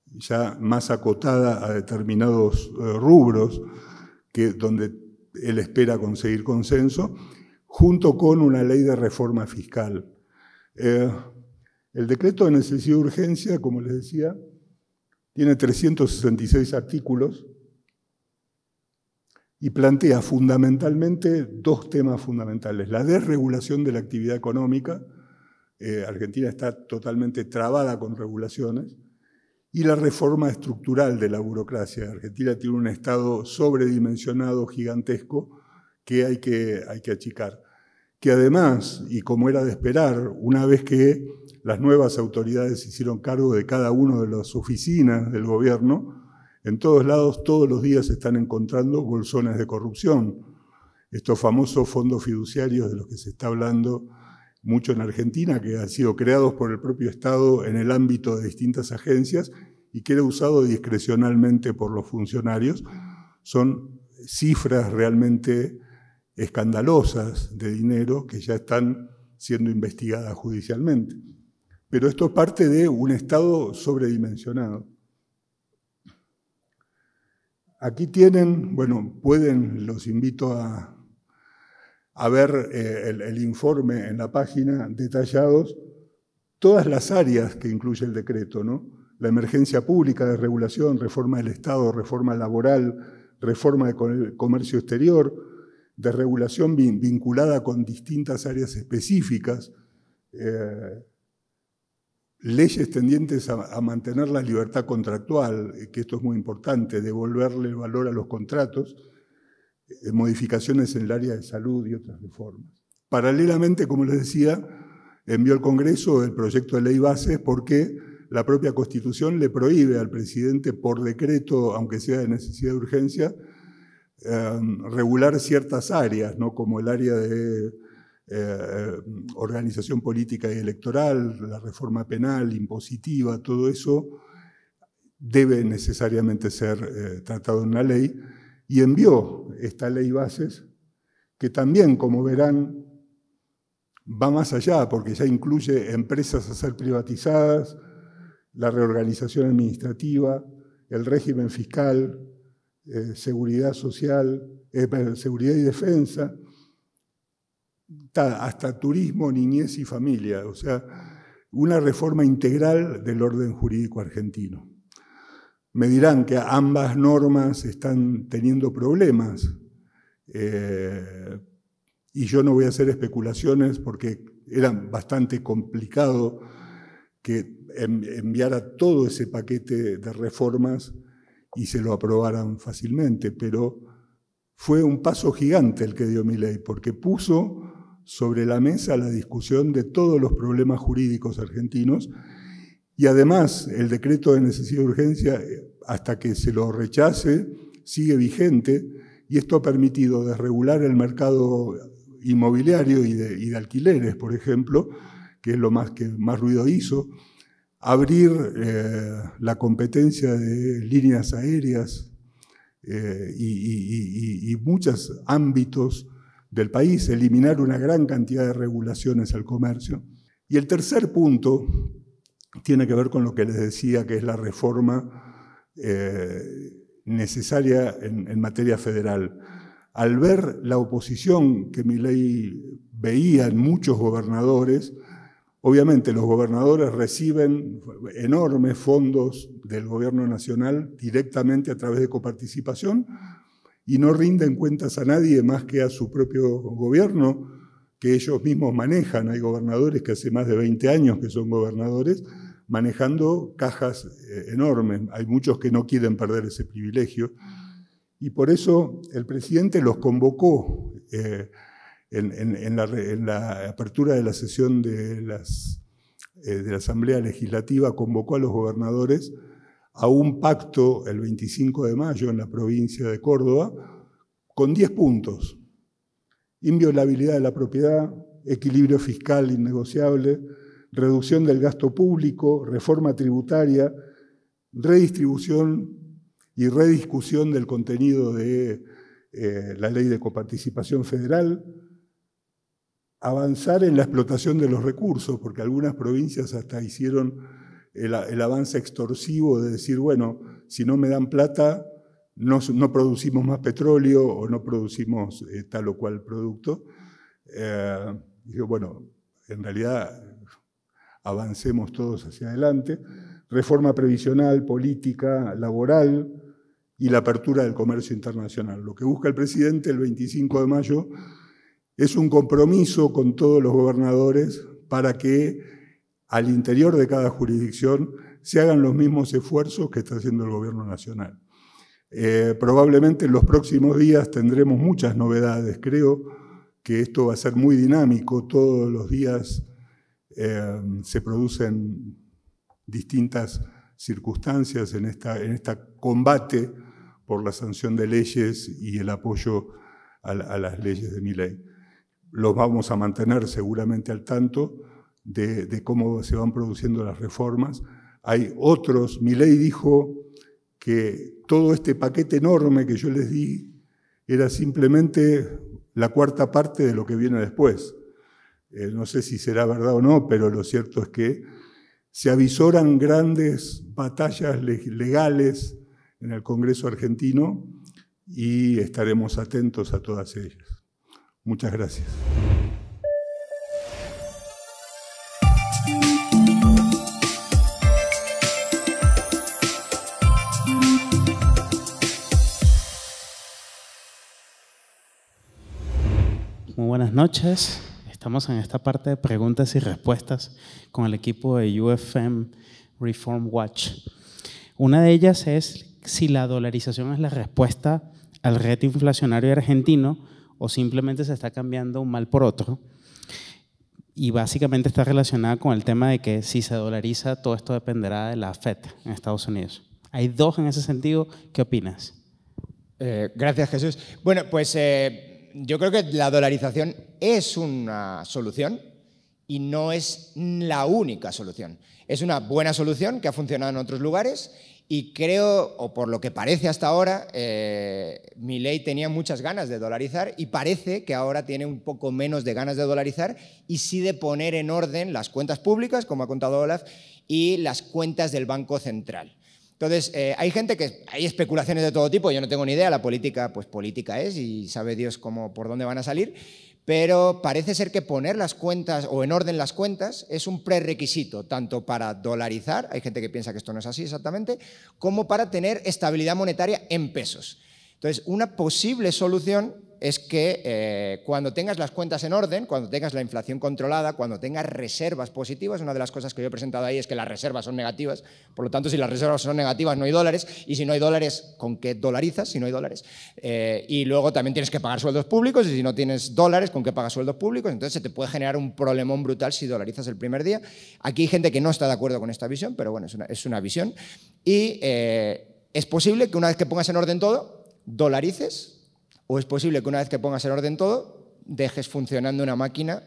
ya más acotada a determinados eh, rubros, que, donde él espera conseguir consenso, junto con una ley de reforma fiscal. El decreto de necesidad de urgencia, como les decía, tiene 366 artículos y plantea fundamentalmente dos temas fundamentales. La desregulación de la actividad económica, eh, Argentina está totalmente trabada con regulaciones, y la reforma estructural de la burocracia. Argentina tiene un Estado sobredimensionado, gigantesco, que hay que, hay que achicar. Que además, y como era de esperar, una vez que las nuevas autoridades hicieron cargo de cada una de las oficinas del gobierno. En todos lados, todos los días se están encontrando bolsones de corrupción. Estos famosos fondos fiduciarios de los que se está hablando mucho en Argentina, que han sido creados por el propio Estado en el ámbito de distintas agencias y que era usado discrecionalmente por los funcionarios, son cifras realmente escandalosas de dinero que ya están siendo investigadas judicialmente. Pero esto parte de un estado sobredimensionado. Aquí tienen, bueno, pueden, los invito a, a ver eh, el, informe en la página, detallados, todas las áreas que incluye el decreto, ¿no? La emergencia pública, de regulación, reforma del Estado, reforma laboral, reforma del comercio exterior, de regulación vinculada con distintas áreas específicas, eh, leyes tendientes a, mantener la libertad contractual, eh, que esto es muy importante, devolverle valor a los contratos, eh, modificaciones en el área de salud y otras reformas. Paralelamente, como les decía, envió al Congreso el proyecto de ley bases porque la propia Constitución le prohíbe al presidente por decreto, aunque sea de necesidad de urgencia, eh, regular ciertas áreas, ¿no? como el área de eh, organización política y electoral, la reforma penal, impositiva, todo eso debe necesariamente ser eh, tratado en la ley, y envió esta ley bases, que también, como verán, va más allá, porque ya incluye empresas a ser privatizadas, la reorganización administrativa, el régimen fiscal, eh, seguridad social, seguridad y defensa, hasta turismo, niñez y familia, o sea, una reforma integral del orden jurídico argentino. Me dirán que ambas normas están teniendo problemas eh, y yo no voy a hacer especulaciones porque era bastante complicado que enviara todo ese paquete de reformas y se lo aprobaran fácilmente, pero fue un paso gigante el que dio mi ley, porque puso sobre la mesa la discusión de todos los problemas jurídicos argentinos y además el decreto de necesidad y urgencia, eh, hasta que se lo rechace, sigue vigente y esto ha permitido desregular el mercado inmobiliario y de, alquileres, por ejemplo, que es lo más que más ruido hizo, abrir eh, la competencia de líneas aéreas eh, y, y, muchos ámbitos del país, eliminar una gran cantidad de regulaciones al comercio. Y el tercer punto tiene que ver con lo que les decía, que es la reforma eh, necesaria en, en, materia federal. Al ver la oposición que mi ley veía en muchos gobernadores, obviamente los gobernadores reciben enormes fondos del gobierno nacional directamente a través de coparticipación, y no rinden cuentas a nadie más que a su propio gobierno, que ellos mismos manejan. Hay gobernadores que hace más de 20 años que son gobernadores, manejando cajas eh, enormes. Hay muchos que no quieren perder ese privilegio. Y por eso el presidente los convocó eh, en, la, apertura de la sesión de, eh, de la Asamblea Legislativa, convocó a los gobernadores a un pacto el 25 de mayo en la provincia de Córdoba con 10 puntos. Inviolabilidad de la propiedad, equilibrio fiscal innegociable, reducción del gasto público, reforma tributaria, redistribución y rediscusión del contenido de eh, la ley de coparticipación federal, avanzar en la explotación de los recursos, porque algunas provincias hasta hicieron el, avance extorsivo de decir, bueno, si no me dan plata, no, producimos más petróleo o no producimos eh, tal o cual producto. Eh, digo, bueno, en realidad avancemos todos hacia adelante. Reforma previsional, política, laboral y la apertura del comercio internacional. Lo que busca el presidente el 25 de mayo es un compromiso con todos los gobernadores para que al interior de cada jurisdicción se hagan los mismos esfuerzos que está haciendo el gobierno nacional. Eh, probablemente en los próximos días tendremos muchas novedades, creo que esto va a ser muy dinámico, todos los días eh, se producen distintas circunstancias en este combate por la sanción de leyes y el apoyo a, a las leyes de mi ley. Los vamos a mantener seguramente al tanto de, cómo se van produciendo las reformas. Hay otros, mi ley dijo que todo este paquete enorme que yo les di era simplemente la cuarta parte de lo que viene después. Eh, no sé si será verdad o no, pero lo cierto es que se avisoran grandes batallas legales en el Congreso argentino y estaremos atentos a todas ellas. Muchas gracias. buenas noches. Estamos en esta parte de preguntas y respuestas con el equipo de UFM Reform Watch. Una de ellas es si la dolarización es la respuesta al reto inflacionario argentino o simplemente se está cambiando un mal por otro. Y básicamente está relacionada con el tema de que si se dolariza, todo esto dependerá de la FED en Estados Unidos. Hay dos en ese sentido. ¿Qué opinas? Eh, gracias, Jesús. Bueno, pues eh, yo creo que la dolarización es una solución y no es la única solución. Es una buena solución que ha funcionado en otros lugares y creo, o por lo que parece hasta ahora, eh, mi ley tenía muchas ganas de dolarizar y parece que ahora tiene un poco menos de ganas de dolarizar y sí de poner en orden las cuentas públicas, como ha contado Olaf, y las cuentas del Banco Central. Entonces, eh, hay gente que, hay especulaciones de todo tipo, yo no tengo ni idea, la política, pues política es y sabe Dios cómo, por dónde van a salir, pero parece ser que poner las cuentas o en orden las cuentas es un prerequisito, tanto para dolarizar, hay gente que piensa que esto no es así exactamente, como para tener estabilidad monetaria en pesos. Entonces, una posible solución es que eh, cuando tengas las cuentas en orden, cuando tengas la inflación controlada, cuando tengas reservas positivas, una de las cosas que yo he presentado ahí es que las reservas son negativas, por lo tanto si las reservas son negativas no hay dólares, y si no hay dólares, ¿con qué dolarizas si no hay dólares? Eh, y luego también tienes que pagar sueldos públicos, y si no tienes dólares, ¿con qué pagas sueldos públicos? Entonces se te puede generar un problemón brutal si dolarizas el primer día. Aquí hay gente que no está de acuerdo con esta visión, pero bueno, es una, visión. Y eh, es posible que una vez que pongas en orden todo, dolarices o es posible que una vez que pongas en orden todo, dejes funcionando una máquina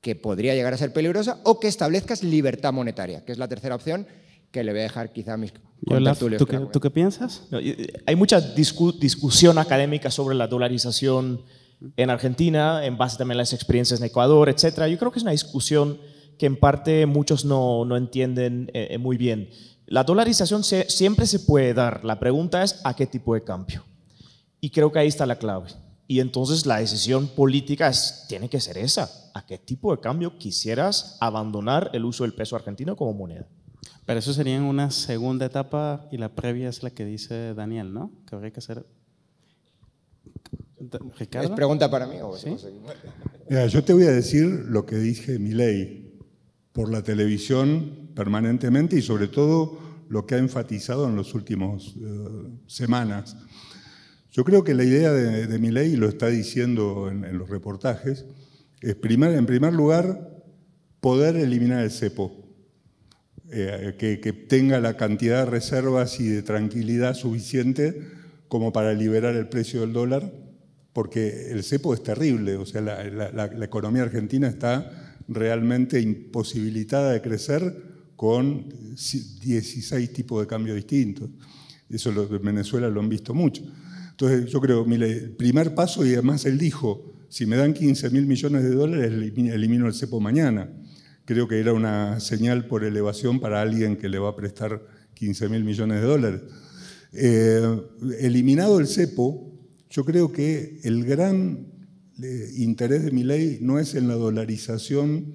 que podría llegar a ser peligrosa o que establezcas libertad monetaria, que es la tercera opción que le voy a dejar quizá a mis colegas. ¿tú, qué, piensas? Eh, hay mucha discusión académica sobre la dolarización en Argentina, en base también a las experiencias en Ecuador, etc. Yo creo que es una discusión que en parte muchos no, entienden eh, eh, muy bien. La dolarización siempre se puede dar. La pregunta es a qué tipo de cambio. Y creo que ahí está la clave. Y entonces la decisión política tiene que ser esa. ¿A qué tipo de cambio quisieras abandonar el uso del peso argentino como moneda? Pero eso sería en una segunda etapa y la previa es la que dice Daniel, ¿no? Que habría que hacer... ¿Es pregunta para mí? ¿Sí? yo te voy a decir lo que dije Milei por la televisión permanentemente y sobre todo lo que ha enfatizado en las últimas eh, semanas yo creo que la idea de, mi ley, y lo está diciendo en, los reportajes, es en primer lugar poder eliminar el cepo, eh, que, tenga la cantidad de reservas y de tranquilidad suficiente como para liberar el precio del dólar, porque el cepo es terrible, o sea, la, economía argentina está realmente imposibilitada de crecer con 16 tipos de cambio distintos. Eso en Venezuela lo han visto mucho. Entonces yo creo, mire, el primer paso, y además él dijo, si me dan 15 mil millones de dólares, elimino el cepo mañana. Creo que era una señal por elevación para alguien que le va a prestar 15 mil millones de dólares. Eh, eliminado el cepo, yo creo que el gran eh, interés de mi ley no es en la dolarización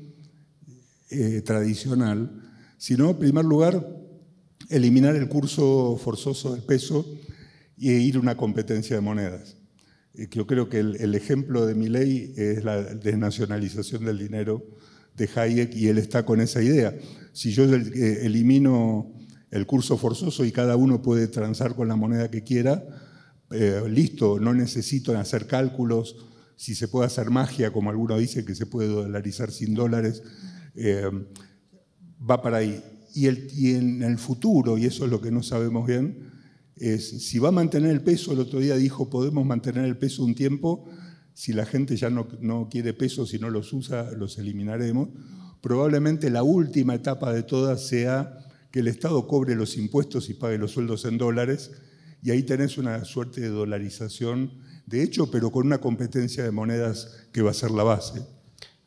eh, tradicional, sino en primer lugar eliminar el curso forzoso del peso e ir una competencia de monedas. Yo creo que el, ejemplo de mi ley es la desnacionalización del dinero de Hayek y él está con esa idea. Si yo eh, elimino el curso forzoso y cada uno puede transar con la moneda que quiera, eh, listo, no necesito hacer cálculos, si se puede hacer magia, como algunos dicen que se puede dolarizar sin dólares, eh, va para ahí. Y, el, y en el futuro, y eso es lo que no sabemos bien, si va a mantener el peso, el otro día dijo, podemos mantener el peso un tiempo, si la gente ya no, quiere peso, si no los usa, los eliminaremos. Probablemente la última etapa de todas sea que el Estado cobre los impuestos y pague los sueldos en dólares, y ahí tenés una suerte de dolarización, de hecho, pero con una competencia de monedas que va a ser la base.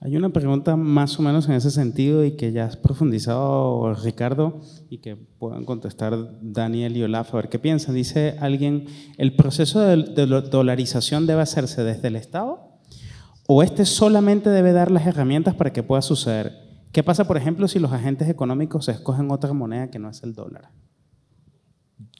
Hay una pregunta más o menos en ese sentido y que ya has profundizado, Ricardo, y que puedan contestar Daniel y Olaf, a ver qué piensan. Dice alguien, ¿el proceso de, de dolarización debe hacerse desde el Estado o este solamente debe dar las herramientas para que pueda suceder? ¿Qué pasa, por ejemplo, si los agentes económicos escogen otra moneda que no es el dólar?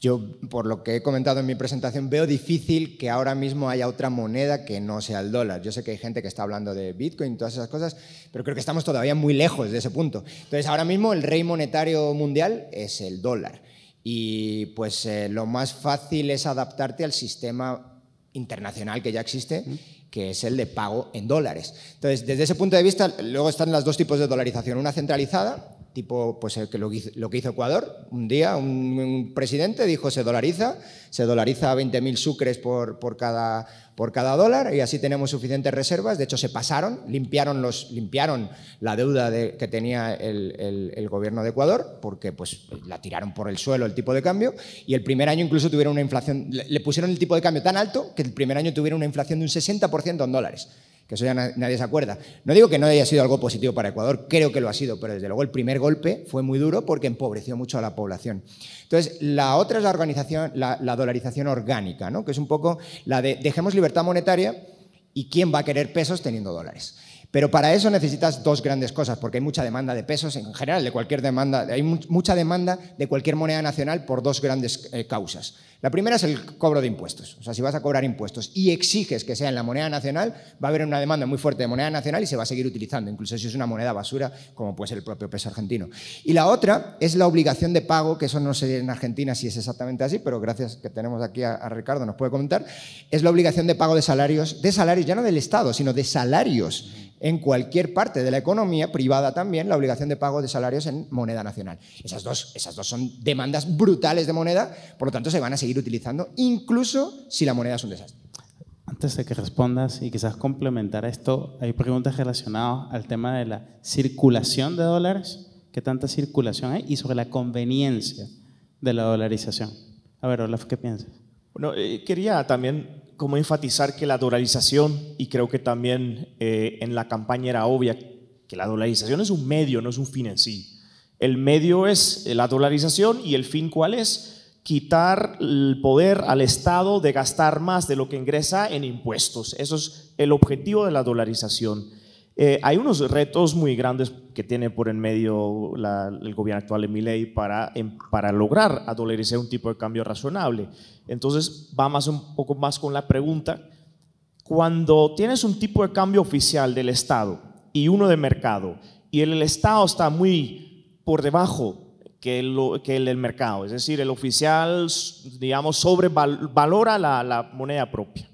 Yo, por lo que he comentado en mi presentación, veo difícil que ahora mismo haya otra moneda que no sea el dólar. Yo sé que hay gente que está hablando de Bitcoin y todas esas cosas, pero creo que estamos todavía muy lejos de ese punto. Entonces, ahora mismo el rey monetario mundial es el dólar. Y pues eh, lo más fácil es adaptarte al sistema internacional que ya existe que es el de pago en dólares. Entonces, desde ese punto de vista, luego están los dos tipos de dolarización, una centralizada tipo pues, que lo, que hizo Ecuador. Un día un, presidente dijo se dolariza, se dolariza 20.000 sucres por, cada, por cada dólar y así tenemos suficientes reservas. De hecho, se pasaron, limpiaron, los, limpiaron la deuda que tenía el, gobierno de Ecuador porque pues, la tiraron por el suelo el tipo de cambio y el primer año incluso tuvieron una inflación, le, le pusieron el tipo de cambio tan alto que el primer año tuvieron una inflación de un 60% en dólares que eso ya nadie se acuerda. No digo que no haya sido algo positivo para Ecuador, creo que lo ha sido, pero desde luego el primer golpe fue muy duro porque empobreció mucho a la población. Entonces, la otra es la, organización, la, dolarización orgánica, ¿no? que es un poco la de dejemos libertad monetaria y quién va a querer pesos teniendo dólares. Pero para eso necesitas dos grandes cosas, porque hay mucha demanda de pesos en general, de cualquier demanda, hay mucha demanda de cualquier moneda nacional por dos grandes eh, causas. La primera es el cobro de impuestos. O sea, si vas a cobrar impuestos y exiges que sea en la moneda nacional, va a haber una demanda muy fuerte de moneda nacional y se va a seguir utilizando, incluso si es una moneda basura, como puede ser el propio peso argentino. Y la otra es la obligación de pago, que eso no sé en Argentina si es exactamente así, pero gracias que tenemos aquí a, a Ricardo, nos puede comentar, es la obligación de pago de salarios, de salarios ya no del Estado, sino de salarios en cualquier parte de la economía, privada también, la obligación de pago de salarios en moneda nacional. Esas dos, esas dos son demandas brutales de moneda, por lo tanto se van a seguir utilizando incluso si la moneda es un desastre. Antes de que respondas y quizás complementar esto, hay preguntas relacionadas al tema de la circulación de dólares, qué tanta circulación hay, y sobre la conveniencia de la dolarización. A ver, Olaf, ¿qué piensas? Bueno, eh, quería también como enfatizar que la dolarización, y creo que también eh, en la campaña era obvia, que la dolarización es un medio, no es un fin en sí. El medio es eh, la dolarización y el fin cuál es? Quitar el poder al Estado de gastar más de lo que ingresa en impuestos. Eso es el objetivo de la dolarización. Eh, hay unos retos muy grandes que tiene por en medio el gobierno actual de Milley para, em, para lograr adolerecer un tipo de cambio razonable. Entonces, va más un poco más con la pregunta. Cuando tienes un tipo de cambio oficial del Estado y uno de mercado, y el, Estado está muy por debajo que el, que el, del mercado, es decir, el oficial, digamos, sobrevalora la moneda propia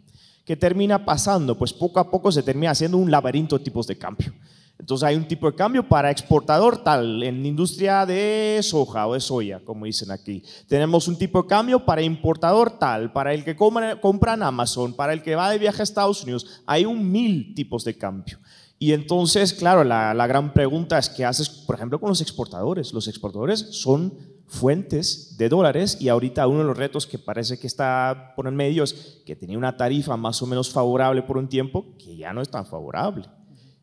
¿Qué termina pasando? Pues poco a poco se termina haciendo un laberinto de tipos de cambio. Entonces hay un tipo de cambio para exportador tal, en industria de soja o de soya, como dicen aquí. Tenemos un tipo de cambio para importador tal, para el que compra, compra en Amazon, para el que va de viaje a Estados Unidos. Hay un mil tipos de cambio. Y entonces, claro, la, la, gran pregunta es qué haces, por ejemplo, con los exportadores. Los exportadores son fuentes de dólares y ahorita uno de los retos que parece que está por en medio es que tenía una tarifa más o menos favorable por un tiempo que ya no es tan favorable.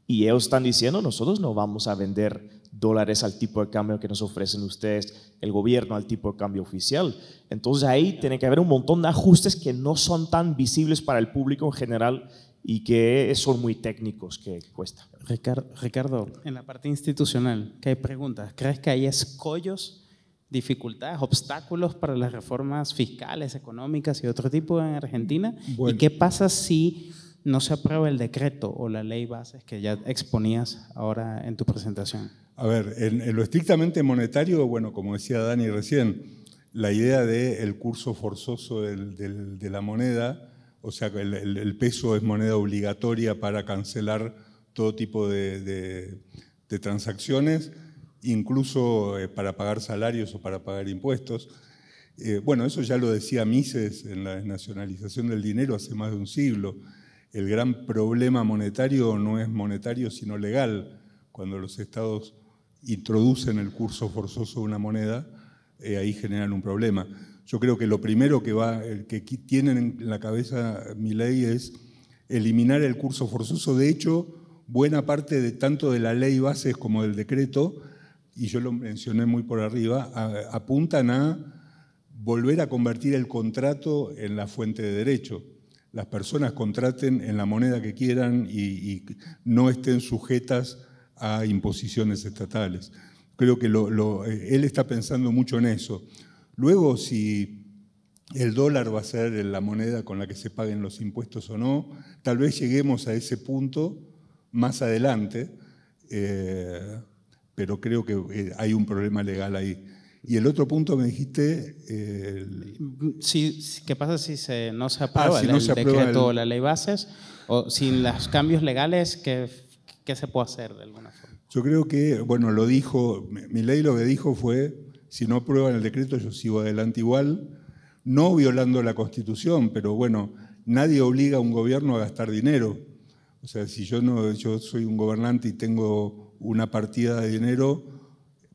Y ellos están diciendo, nosotros no vamos a vender dólares al tipo de cambio que nos ofrecen ustedes, el gobierno al tipo de cambio oficial. Entonces ahí tiene que haber un montón de ajustes que no son tan visibles para el público en general y que son muy técnicos, que cuesta. Ricardo, en la parte institucional, que hay preguntas. ¿Crees que hay escollos, dificultades, obstáculos para las reformas fiscales, económicas y otro tipo en Argentina? ¿Y qué pasa si no se aprueba el decreto o la ley bases que ya exponías ahora en tu presentación? A ver, en, lo estrictamente monetario, bueno, como decía Dani recién, la idea del curso forzoso de la moneda o sea, el, el peso es moneda obligatoria para cancelar todo tipo de, transacciones, incluso eh, para pagar salarios o para pagar impuestos. Eh, bueno, eso ya lo decía Mises en la desnacionalización del dinero hace más de un siglo. El gran problema monetario no es monetario, sino legal. Cuando los estados introducen el curso forzoso de una moneda, eh, ahí generan un problema yo creo que lo primero que, va, tienen en la cabeza mi ley es eliminar el curso forzoso. De hecho, buena parte de tanto de la ley bases como del decreto, y yo lo mencioné muy por arriba, apuntan a volver a convertir el contrato en la fuente de derecho. Las personas contraten en la moneda que quieran y, no estén sujetas a imposiciones estatales. Creo que eh, él está pensando mucho en eso. Luego, si el dólar va a ser la moneda con la que se paguen los impuestos o no, tal vez lleguemos a ese punto más adelante, eh, pero creo que eh, hay un problema legal ahí. Y el otro punto me dijiste... ¿Qué pasa si ah, no se aprueba el, la ley bases? O sin los cambios legales, ¿qué, se puede hacer de alguna forma? Yo creo que, bueno, lo dijo, mi ley lo que dijo fue si no aprueban el decreto yo sigo adelante igual, no violando la Constitución, pero bueno, nadie obliga a un gobierno a gastar dinero. O sea, si yo, no, yo soy un gobernante y tengo una partida de dinero,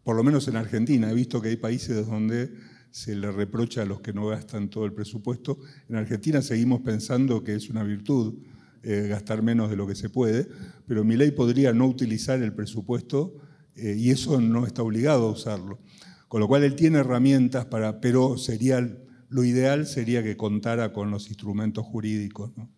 por lo menos en Argentina, he visto que hay países donde se le reprocha a los que no gastan todo el presupuesto. En Argentina seguimos pensando que es una virtud eh, gastar menos de lo que se puede, pero mi ley podría no utilizar el presupuesto eh, y eso no está obligado a usarlo. Con lo cual él tiene herramientas para, pero sería lo ideal sería que contara con los instrumentos jurídicos. ¿no?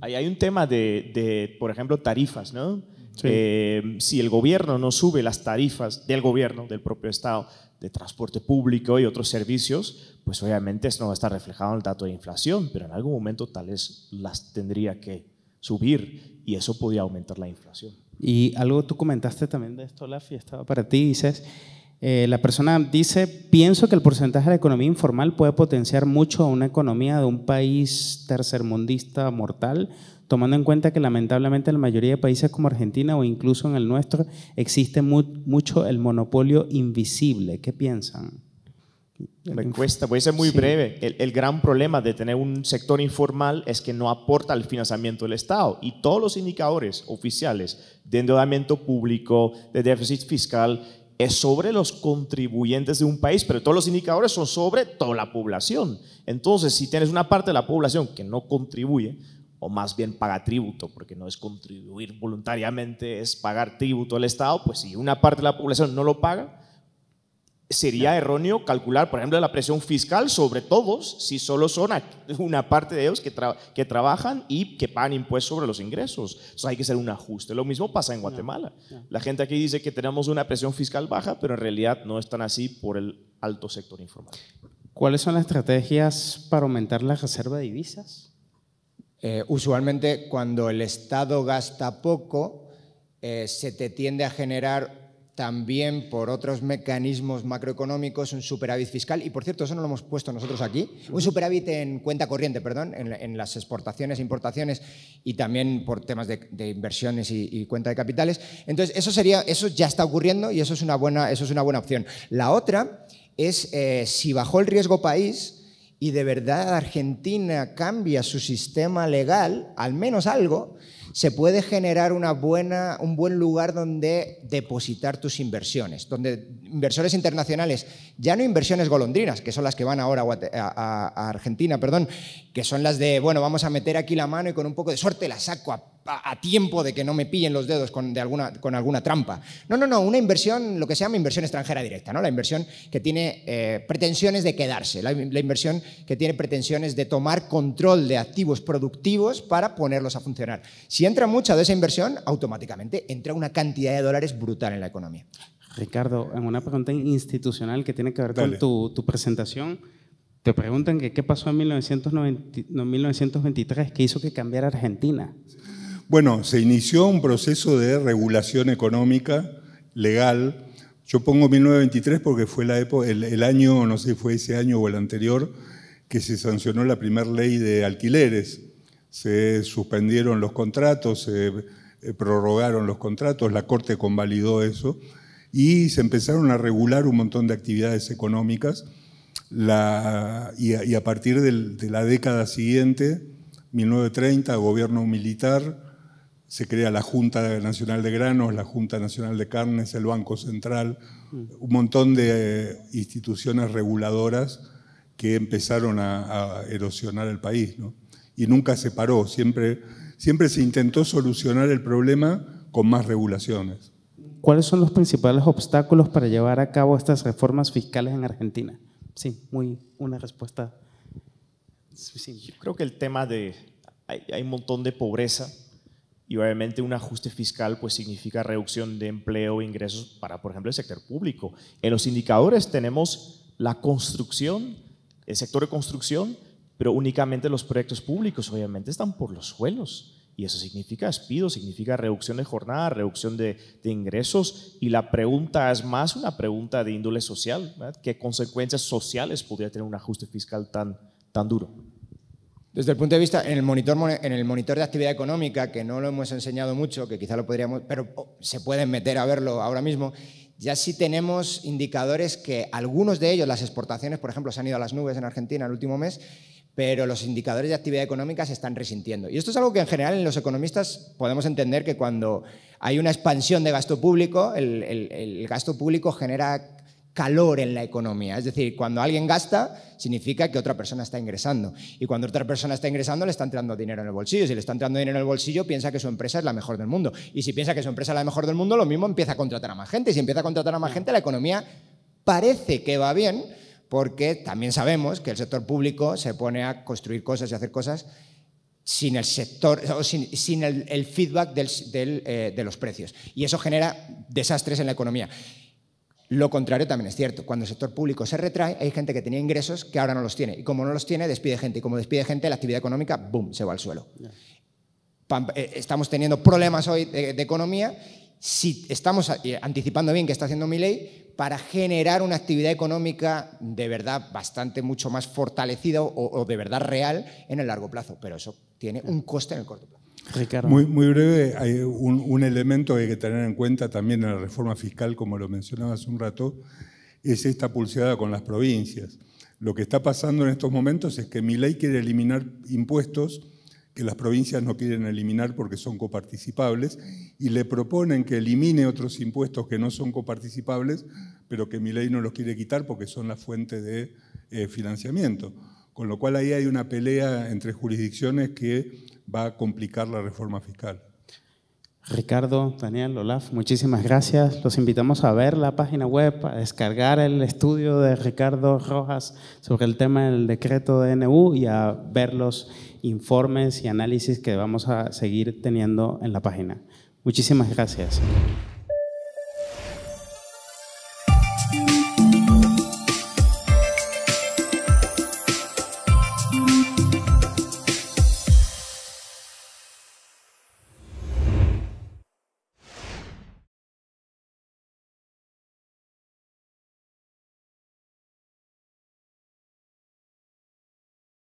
Hay, un tema de, por ejemplo, tarifas, ¿no? Eh, si el gobierno no sube las tarifas del gobierno, del propio Estado, de transporte público y otros servicios, pues obviamente eso no va a estar reflejado en el dato de inflación, pero en algún momento tal vez las tendría que subir y eso podría aumentar la inflación. Y algo tú comentaste también de esto, Lafi, estaba para ti, dices, eh, la persona dice, pienso que el porcentaje de la economía informal puede potenciar mucho a una economía de un país tercermundista mortal, tomando en cuenta que lamentablemente en la mayoría de países como Argentina o incluso en el nuestro existe mucho el monopolio invisible. ¿Qué piensan? La encuesta, voy a ser muy breve. El, el, gran problema de tener un sector informal es que no aporta al financiamiento del Estado y todos los indicadores oficiales de endeudamiento público, de déficit fiscal es sobre los contribuyentes de un país, pero todos los indicadores son sobre toda la población. Entonces, si tienes una parte de la población que no contribuye, o más bien paga tributo, porque no es contribuir voluntariamente, es pagar tributo al Estado, pues si una parte de la población no lo paga, sería erróneo calcular, por ejemplo, la presión fiscal sobre todos si solo son una parte de ellos que, trabajan y que pagan impuestos sobre los ingresos. hay que hacer un ajuste. Lo mismo pasa en Guatemala. La gente aquí dice que tenemos una presión fiscal baja, pero en realidad no es tan así por el alto sector informal. ¿Cuáles son las estrategias para aumentar la reserva de divisas? Eh, usualmente cuando el Estado gasta poco, eh, se te tiende a generar también por otros mecanismos macroeconómicos, un superávit fiscal, y por cierto, eso no lo hemos puesto nosotros aquí, un superávit en cuenta corriente, perdón, en, las exportaciones e importaciones, y también por temas de, inversiones y, cuenta de capitales. Entonces, eso, sería, eso ya está ocurriendo y eso es una buena, eso es una buena opción. La otra es eh, si bajó el riesgo país y de verdad Argentina cambia su sistema legal, al menos algo, se puede generar un buen lugar donde depositar tus inversiones, donde inversores internacionales, ya no inversiones golondrinas, que son las que van ahora a, a Argentina, perdón, que son las de, bueno, vamos a meter aquí la mano y con un poco de suerte la saco a a, tiempo de que no me pillen los dedos con, de alguna, con alguna trampa. No, no, no, una inversión, lo que se llama inversión extranjera directa, ¿no? la inversión que tiene eh, pretensiones de quedarse, la, inversión que tiene pretensiones de tomar control de activos productivos para ponerlos a funcionar. Si entra mucha de esa inversión, automáticamente entra una cantidad de dólares brutal en la economía. Ricardo, en una pregunta institucional que tiene que ver con tu, presentación, te preguntan que qué pasó en 1923 que hizo que cambiara Argentina. Bueno, se inició un proceso de regulación económica legal. Yo pongo 1923 porque fue la época, el, año, no sé si fue ese año o el anterior, que se sancionó la primera ley de alquileres. Se suspendieron los contratos, se eh, prorrogaron los contratos, la Corte convalidó eso y se empezaron a regular un montón de actividades económicas. y, a, partir de la década siguiente, 1930, gobierno militar, se crea la Junta Nacional de Granos, la Junta Nacional de Carnes, el Banco Central, mm. un montón de eh, instituciones reguladoras que empezaron a, erosionar el país. Y nunca se paró, siempre, siempre se intentó solucionar el problema con más regulaciones. ¿Cuáles son los principales obstáculos para llevar a cabo estas reformas fiscales en Argentina? Sí, muy una respuesta. creo que el tema de hay, hay un montón de pobreza y obviamente un ajuste fiscal pues significa reducción de empleo e ingresos para, por ejemplo, el sector público. En los indicadores tenemos la construcción, el sector de construcción, pero únicamente los proyectos públicos obviamente están por los suelos. Y eso significa despido, significa reducción de jornada, reducción de, ingresos. Y la pregunta es más una pregunta de índole social. ¿Qué consecuencias sociales podría tener un ajuste fiscal tan, tan duro? Desde el punto de vista, en el, monitor, en el monitor de actividad económica, que no lo hemos enseñado mucho, que quizá lo podríamos, pero oh, se pueden meter a verlo ahora mismo, ya sí tenemos indicadores que algunos de ellos, las exportaciones, por ejemplo, se han ido a las nubes en Argentina el último mes, pero los indicadores de actividad económica se están resintiendo. Y esto es algo que en general en los economistas podemos entender que cuando hay una expansión de gasto público, el, el gasto público genera calor en la economía. Es decir, cuando alguien gasta, significa que otra persona está ingresando. Y cuando otra persona está ingresando, le está entrando dinero en el bolsillo. Si le está entrando dinero en el bolsillo, piensa que su empresa es la mejor del mundo. Y si piensa que su empresa es la mejor del mundo, lo mismo empieza a contratar a más gente. Si empieza a contratar a más gente, la economía parece que va bien, porque también sabemos que el sector público se pone a construir cosas y hacer cosas sin el sector sin, el, feedback del, eh, de los precios. Y eso genera desastres en la economía. Lo contrario también es cierto. Cuando el sector público se retrae, hay gente que tenía ingresos que ahora no los tiene. Y como no los tiene, despide gente. Y como despide gente, la actividad económica, boom, se va al suelo. Eh, estamos teniendo problemas hoy de, economía. Si estamos eh, anticipando bien que está haciendo mi ley, para generar una actividad económica de verdad bastante mucho más fortalecida o de verdad real en el largo plazo. Pero eso tiene un coste en el corto plazo. Muy, breve, hay un, elemento que hay que tener en cuenta también en la reforma fiscal, como lo mencionaba hace un rato, es esta pulseada con las provincias. Lo que está pasando en estos momentos es que mi ley quiere eliminar impuestos que las provincias no quieren eliminar porque son coparticipables y le proponen que elimine otros impuestos que no son coparticipables, pero que mi ley no los quiere quitar porque son la fuente de eh, financiamiento. Con lo cual ahí hay una pelea entre jurisdicciones que va a complicar la reforma fiscal. Ricardo, Daniel, Olaf, muchísimas gracias. Los invitamos a ver la página web, a descargar el estudio de Ricardo Rojas sobre el tema del decreto de NU y a ver los informes y análisis que vamos a seguir teniendo en la página. Muchísimas gracias.